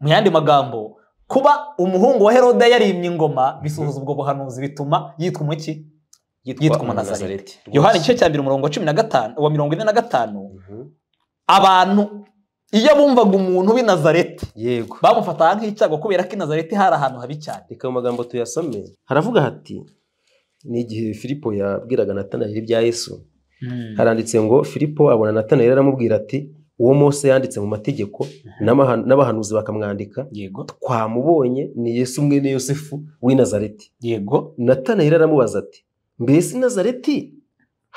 mu yandi magambo kuba umuhungu wa herode yarimye ingoma bisohoza ubwo buhanuzi bituma yitwa umuki yitwa umunazareti yohani igice cya mbere cumi na gatanu wa mirongo ine na gatanu mhm. abantu iyo bumvaga umuntu w'i nazareti yego bamufataga nk'icyago kubera ko i nazareti hari ahantu habi cyane reka mu magambo tuyasome haravuga hati ni igihe filipo yabwiraga natanayeli ibya yesu hmm. haranditse ngo filipo abona natanayeli aramubwira ati uwo mose yanditse mu mategeko hmm. n'abahanuzi bakamwandika twamubonye ni yesu mwene yosefu w'i nazareti yego natanayeli aramubaza ati mbese i nazareti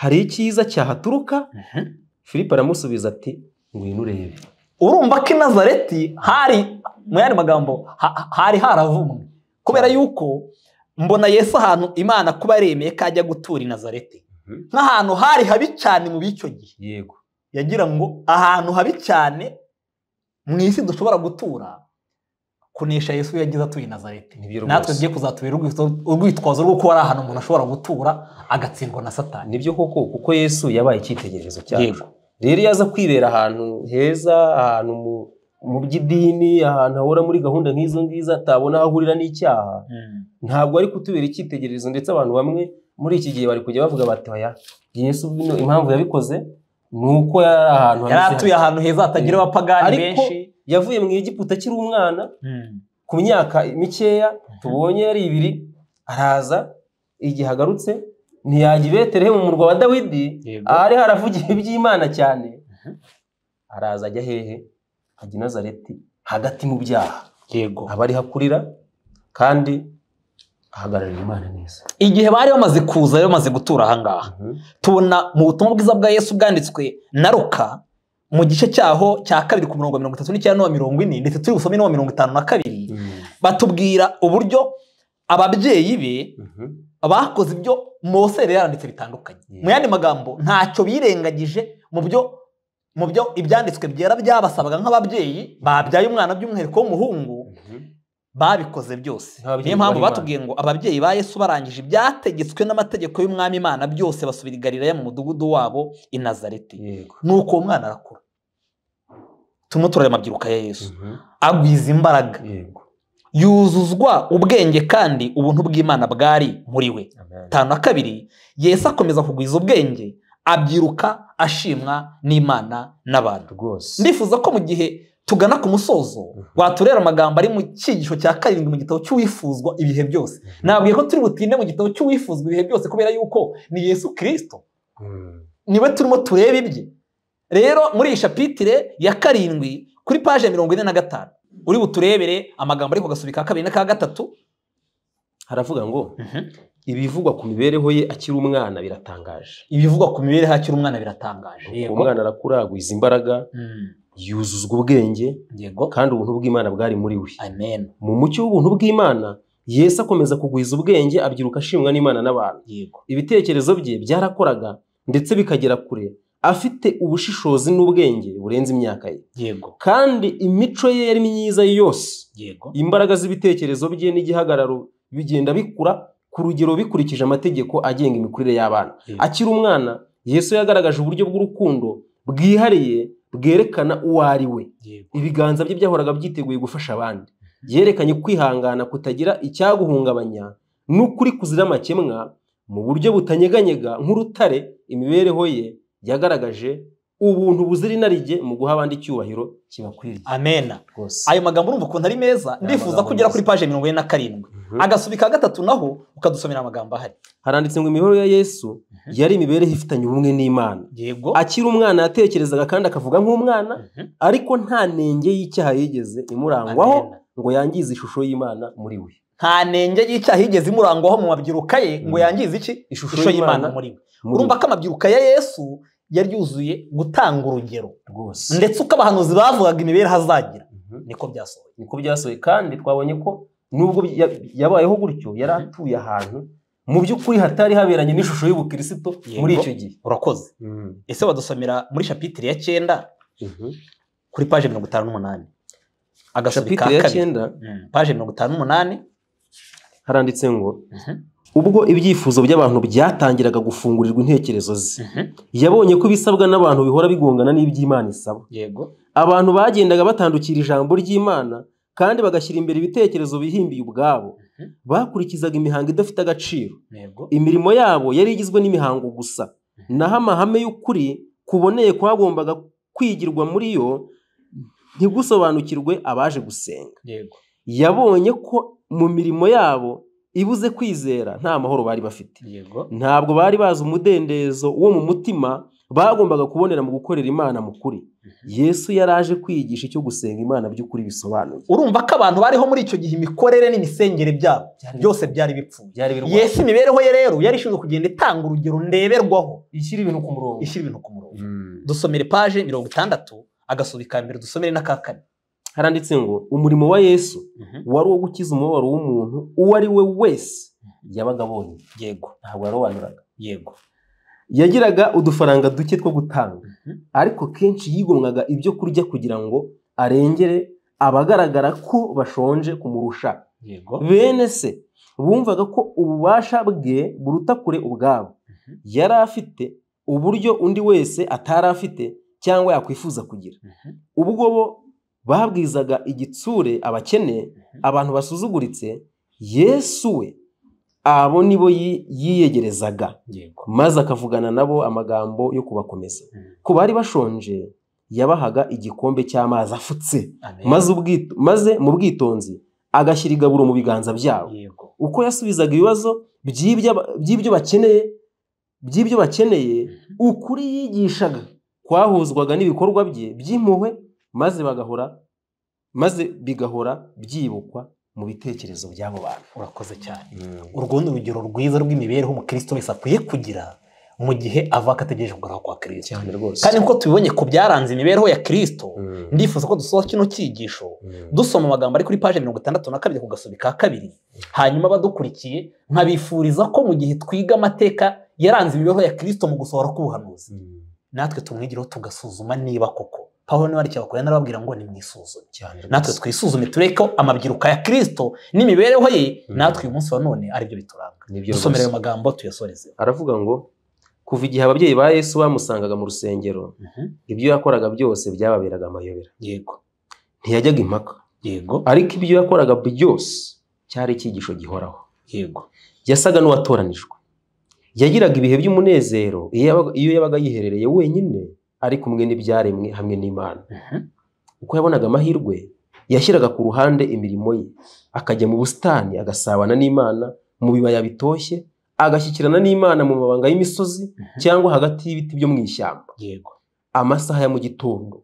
hari icyiza cyahaturuka hmm. filipo aramusubiza ati ngwino urebe urumva ko i nazareti hari mu yandi magambo hari haravumwe kubera yuko mbona yesu ahantu imana kuba aremeye ko ajya gutura i nazareti mhm. nk'ahantu hari habi cyane mu b'icyo gihe yego yagira ngo ahantu habi cyane mu isi dushobora gutura kunesha yesu yagize atuye nazareti natwe tugiye kuzatubera urwitwazo rwo ari ahantu umuntu ashobora gutura agatsindwa na satani nibyo koko kuko yesu yabaye icyitegererezo cyacu rero iyo aza kwibera ahantu heza ahantu mu by'idini ahantu ahora muri gahunda nk'izo ngizo atabona aho ahurira n'icyaha hmm. ntabwo ari kutubera icyitegererezo ndetse abantu bamwe muri iki gihe bari kujya bavuga bati oya yesu bino impamvu yabikoze ni uko yari ahantu yari atuye ahantu heza hatagira hmm. abapagani benshi yavuye mu Egiputa akiri umwana hmm. ku myaka mikeya tubonye yari ibiri araza igihe agarutse ntiyajya i mu murwa wa dawidi ahari haravugiye iby'imana cyane mhm. araza ajya hehe ajya i nazareti hagati mu byaha yego aba ariho akurira kandi ahagararira imana neza igihe bari bamaze kuza bamaze gutura ahangaha mhm. tubona mu butumwa bwiza bwa yesu bwanditswe na ruka mu gice cyaho cya kabiri ku murongo mirongo itatu n'icyenda n'uwa mirongo ine ndetse turi busome n'uwa mirongo itanu na kabiri mhm. batubwira uburyo ababyeyi be bakoze ibyo mose yari yaranditse bitandukanye hmm. mu yandi magambo ntacyo birengagije mu byo mu byo ibyanditswe byera byabasabaga nk'ababyeyi babyaye umwana by'umwihariko w'umuhungu mhm. babikoze byose niyo mpamvu batubwiye ngo ababyeyi ba yesu barangije ibyategetswe n'amategeko y'umwami imana byose basubira i mu mudugudu wabo i nazareti nuko uko uwo mwana arakura turimo turareba amabyiruka ya yesu mhm. agwiza imbaraga yuzuzwa ubwenge kandi ubuntu bw'imana bwari muri we tanu na kabiri yesi akomeza kugwiza ubwenge abyiruka ashimwa n'imana n'abantu rwose ndifuza ko mu gihe tugana ku musozo mhm. waturera amagambo ari mu cyigisho cya karindwi mu gitabo cy'uwifuzwa ibihe byose mhm. nabwiye ko turi butinde mu gitabo cy'uwifuzwa ibihe byose kubera yuko ni yesu kirisito mhm. niwe turimo tureba ibye rero muri iyi shapitire ya karindwi kuri paje mirongo ine na gatanu uri buturebere amagambo ariko agasubika kabiri n'aka gatatu haravuga ngo mhm. ibivugwa ku mibereho ye akiri umwana biratangaje ibivugwa ku mibereho akiri umwana biratangaje yego umwana arakuraguza imbaraga mm. yuzuzwa ubwenge kandi ubuntu bw'imana bwari muri we amen mu mucyo w'ubuntu bw'imana yesu akomeza kugwiza ubwenge abyiruka ashimwa n'imana n'abantu yego ibitekerezo bye byarakoraga ndetse bikagera kure afite ubushishozi n'ubwenge burenze imyaka ye yego kandi imico ye yari myiza yose yego imbaraga z'ibitekerezo bye n'igihagararo bigenda bikura ku rugero bikurikije amategeko agenga imikurire y'abana akiri umwana yesu yagaragaje uburyo bw'urukundo bwihariye bwerekana uwo ari we ibiganza bye byahoraga byiteguye gufasha abandi yerekanye kwihangana kutagira icyaguhungabanya n'ukuri kuzira amakemwa mu buryo butanyeganyega nk'urutare imibereho ye yagaragaje ubuntu buzira inarijye mu guha abandi icyubahiro kibakwiriye amena rwose ayo magambo urumva ukuntu ari meza ndifuza kugera kuri paje mirongo ine na karindwi mhm. agasubika gatatu naho ukadusomera amagambo ahari haranditse ngo imibereho ya yesu mhm. yari imibereho ifitanye ubumwe n'imana yego akiri umwana yatekerezaga kandi akavuga nk'umwana mhm. ariko nta nenge y'icyaha yigeze imurangwaho ngo yangize ishusho y'imana muri we nta nenge y'icyaha yigeze imurangwaho mu mabyiruka ye ngo yangize iki ishusho y'imana muri we urumva ko amabyiruka ya yesu yari yuzuye gutanga urugero rwose ndetse uko abahanuzi bavugaga imibereho azagira mhm. niko byasohoye niko byasohoye kandi twabonye ko nubwo yabayeho gutyo yari atuye ahantu mu by'ukuri hatari haberanye n'ishusho y'ubukirisito muri icyo gihe urakoze mm. ese badusomera muri shapitire ya cyenda mhm. kuri paje mirongo itanu n'umunani agasubi ka kabiri mm. paje mirongo itanu n'umunani haranditse ngo mhm. ubwo ibyifuzo by'abantu byatangiraga gufungurirwa intekerezo ze mhm. yabonye ko ibisabwa n'abantu bihora bigongana n'iby'imana isaba abantu bagendaga batandukira ijambo ry'imana kandi bagashyira imbere ibitekerezo bihimbiye ubwabo mhm. bakurikizaga imihango idafite agaciro imirimo yabo yari igizwe n'imihango gusa mhm. naho amahame y'ukuri kuboneye kwagombaga kwigirwa muri yo ntigusobanukirwe abaje gusenga yabonye ko mu mirimo yabo ibuze kwizera nta mahoro bari bafite ntabwo bari bazi umudendezo wo mu mutima bagombaga kubonera mu gukorera imana mu kuri mhm. yesu yari aje kwigisha icyo gusenga imana by'ukuri bisobanuye urumva ko abantu bariho muri icyo gihe imikorere n'imisengere byabo byose byari bipfuye yesu imibereho ye rero yari ishinzwe kugenda itanga urugero ndeberwaho ishyira ibintu ku murongo mm. dusomere paje mirongo itandatu agasubika mbere dusomere n'aka kane haranditse ngo umurimo wa yesu mhm. wari uwo gukiza umubabaro w'umuntu uwo ari we wese yabaga abonye yego ntabwo yarobanuraga yego yagiraga udufaranga duke two gutanga mhm. ariko kenshi yigomwaga ibyo kurya kugira ngo arengere abagaragara ko bashonje kumurusha bene se bumvaga ko ububasha bwe buruta kure ubwabo mhm. yari afite uburyo undi wese atari afite cyangwa yakwifuza kugira ubwo bo babwizaga igitsure abakene mhm. abantu basuzuguritse yesu we abo nibo yiyegerezaga maze akavugana nabo amagambo yo kubakomeza mhm. ku bari bashonje yabahaga igikombe cy'amazi afutse maze mu bwitonzi agashyira igaburo mu biganza byabo uko yasubizaga ibibazo by'ibyo bakeneye by'ibyo bakeneye mhm. ukuri yigishaga kwahuzwaga n'ibikorwa bye by'impuhwe maze bagahora maze bigahora byibukwa mu bitekerezo by'abo bantu urakoze cyane mm. urwo ni urugero rwiza rw'imibereho umukristo wese akwiye kugira mu gihe avaka ategereje kugaruka kwa kirisito kandi nk'uko tubibonye ku byaranze imibereho ya kirisito mm. ndifuza ko dusoza kino cyigisho mm. dusoma amagambo ari kuri paje mirongo itandatu na kabiri ku gasobe kabiri hanyuma badukurikiye nkabifuriza ko mu gihe twiga amateka yaranze imibereho ya kirisito mu gusohora k'ubuhanuzi natwe tumwigireho tugasuzuma niba koko aho niba ari cyakora narababwira ngo ni mwisuzume natwe twisuzume turebe ko amabyiruka ya kirisito n'imibereho ye hmm. natwe uyu munsi wa none aribyo bituranga dusomere ayo magambo tuyasoreze aravuga ngo kuva igihe ababyeyi ba yesu bamusangaga mu rusengero mhm. ibyo yakoraga byose byababeraga amayobera yego ntiyajyaga impaka yego ariko ibyo yakoraga byose cyari icyigisho gihoraho yego yasaga n'uwatoranijwe yagiraga ibihe by'umunezero iyo yabaga yiherereye wenyine ari kumwe n'ibyaremwe hamwe n'imana mhm. uko yabonaga amahirwe yashyiraga ku ruhande imirimo ye akajya mu busitani agasabana n'imana mu bibaya bitoshye agashyikirana n'imana mu mabanga y'imisozi mhm. cyangwa hagati y'ibiti byo mu ishyamba yego amasaha ya mu gitondo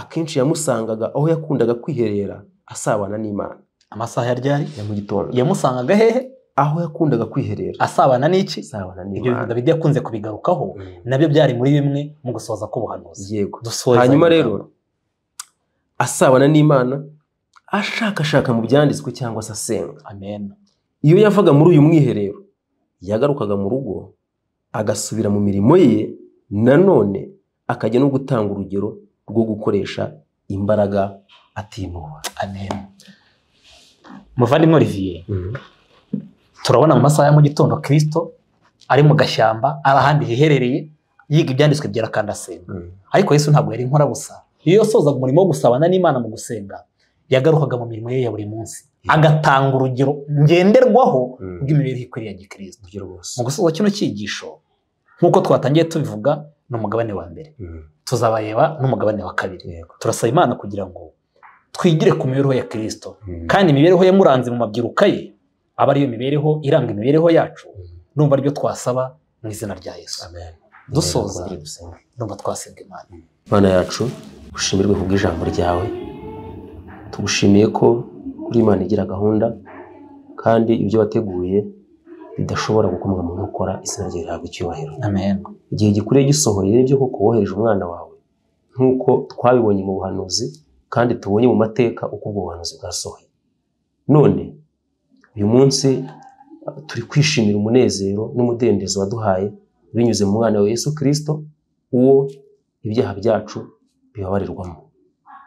akenshi yamusangaga aho yakundaga kwiherera asabana n'imana amasaha ya ryari ya mu gitondo yamusangaga hehe aho yakundaga kwiherera asabana n'iki ibyo david yakunze kubigarukaho mm. nabyo byari muri bimwe mu gusoza k'ubuhanuzi yego hanyuma rero asabana n'imana ashakashaka mu byanditswe cyangwa se asenga iyo yavaga muri uyu mwiherero yagarukaga mu rugo agasubira mu mirimo ye nanone akajya no gutanga urugero rwo gukoresha imbaraga atimuba muvandimwe olivier mm-hmm. turabona mu masaha ya mu gitondo kirisito ari mu gashyamba ari ahandi hiherereye yiga ibyanditswe byera kandi mm. ariko yesu ntabwo yari inkora gusa iyo yasoza umurimo wo gusabana n'imana mu gusenga yagarukaga mu mirimo ye ya buri munsi mm. agatanga urugero ngenderwaho rw'imibereho mm. ikwiriye ya gikirisito mu gusoza kino cyigisho nk'uko twatangiye tubivuga ni umugabane wa mbere tuzabareba n'umugabane wa kabiri turasaba imana kugira ngo twigire ku mibereho ya kirisito kandi imibereho muranze mu mabyiruka ye aba ariyo mibereho iranga imibereho yacu mm. numva ryo twasaba mu izina rya yesu dusoza numva twasabwa imana mm. imana yacu ushimirwe ku bw'ijambo ryawe tugushimiye ko kuri imana igira gahunda kandi ibyo wateguye bidashobora gukomwa mu nkokora izina ryawe rihabwa icyubahiro igihe gikureye gisohoye n'ibyo koko wohereje umwana wawe nk'uko twabibonye mu buhanuzi kandi tubonye mu mateka uko ubwo buhanuzi bwasohoye none uyu munsi turi kwishimira umunezero n'umudendezo waduhaye binyuze mu mwana wa Yesu kirisito uwo ibyaha byacu bibabarirwamo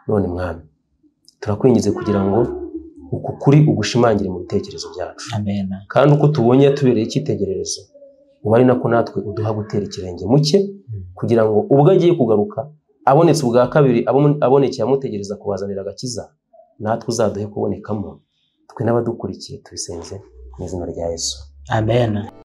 none mwami turakwingize kugira ngo uku kuri ugushimangire mu bitekerezo byacu kandi uko tubonye yatubereye icyitegererezo uba ari nako natwe uduha gutera ikirenge muke kugira ngo ubwo agiye kugaruka abonetse ubwa kabiri abonekeye amutegereza kubazanira agakiza natwe uzaduhe kubonekamo twe n'abadukurikiye tubisenze mu izina rya yesu amen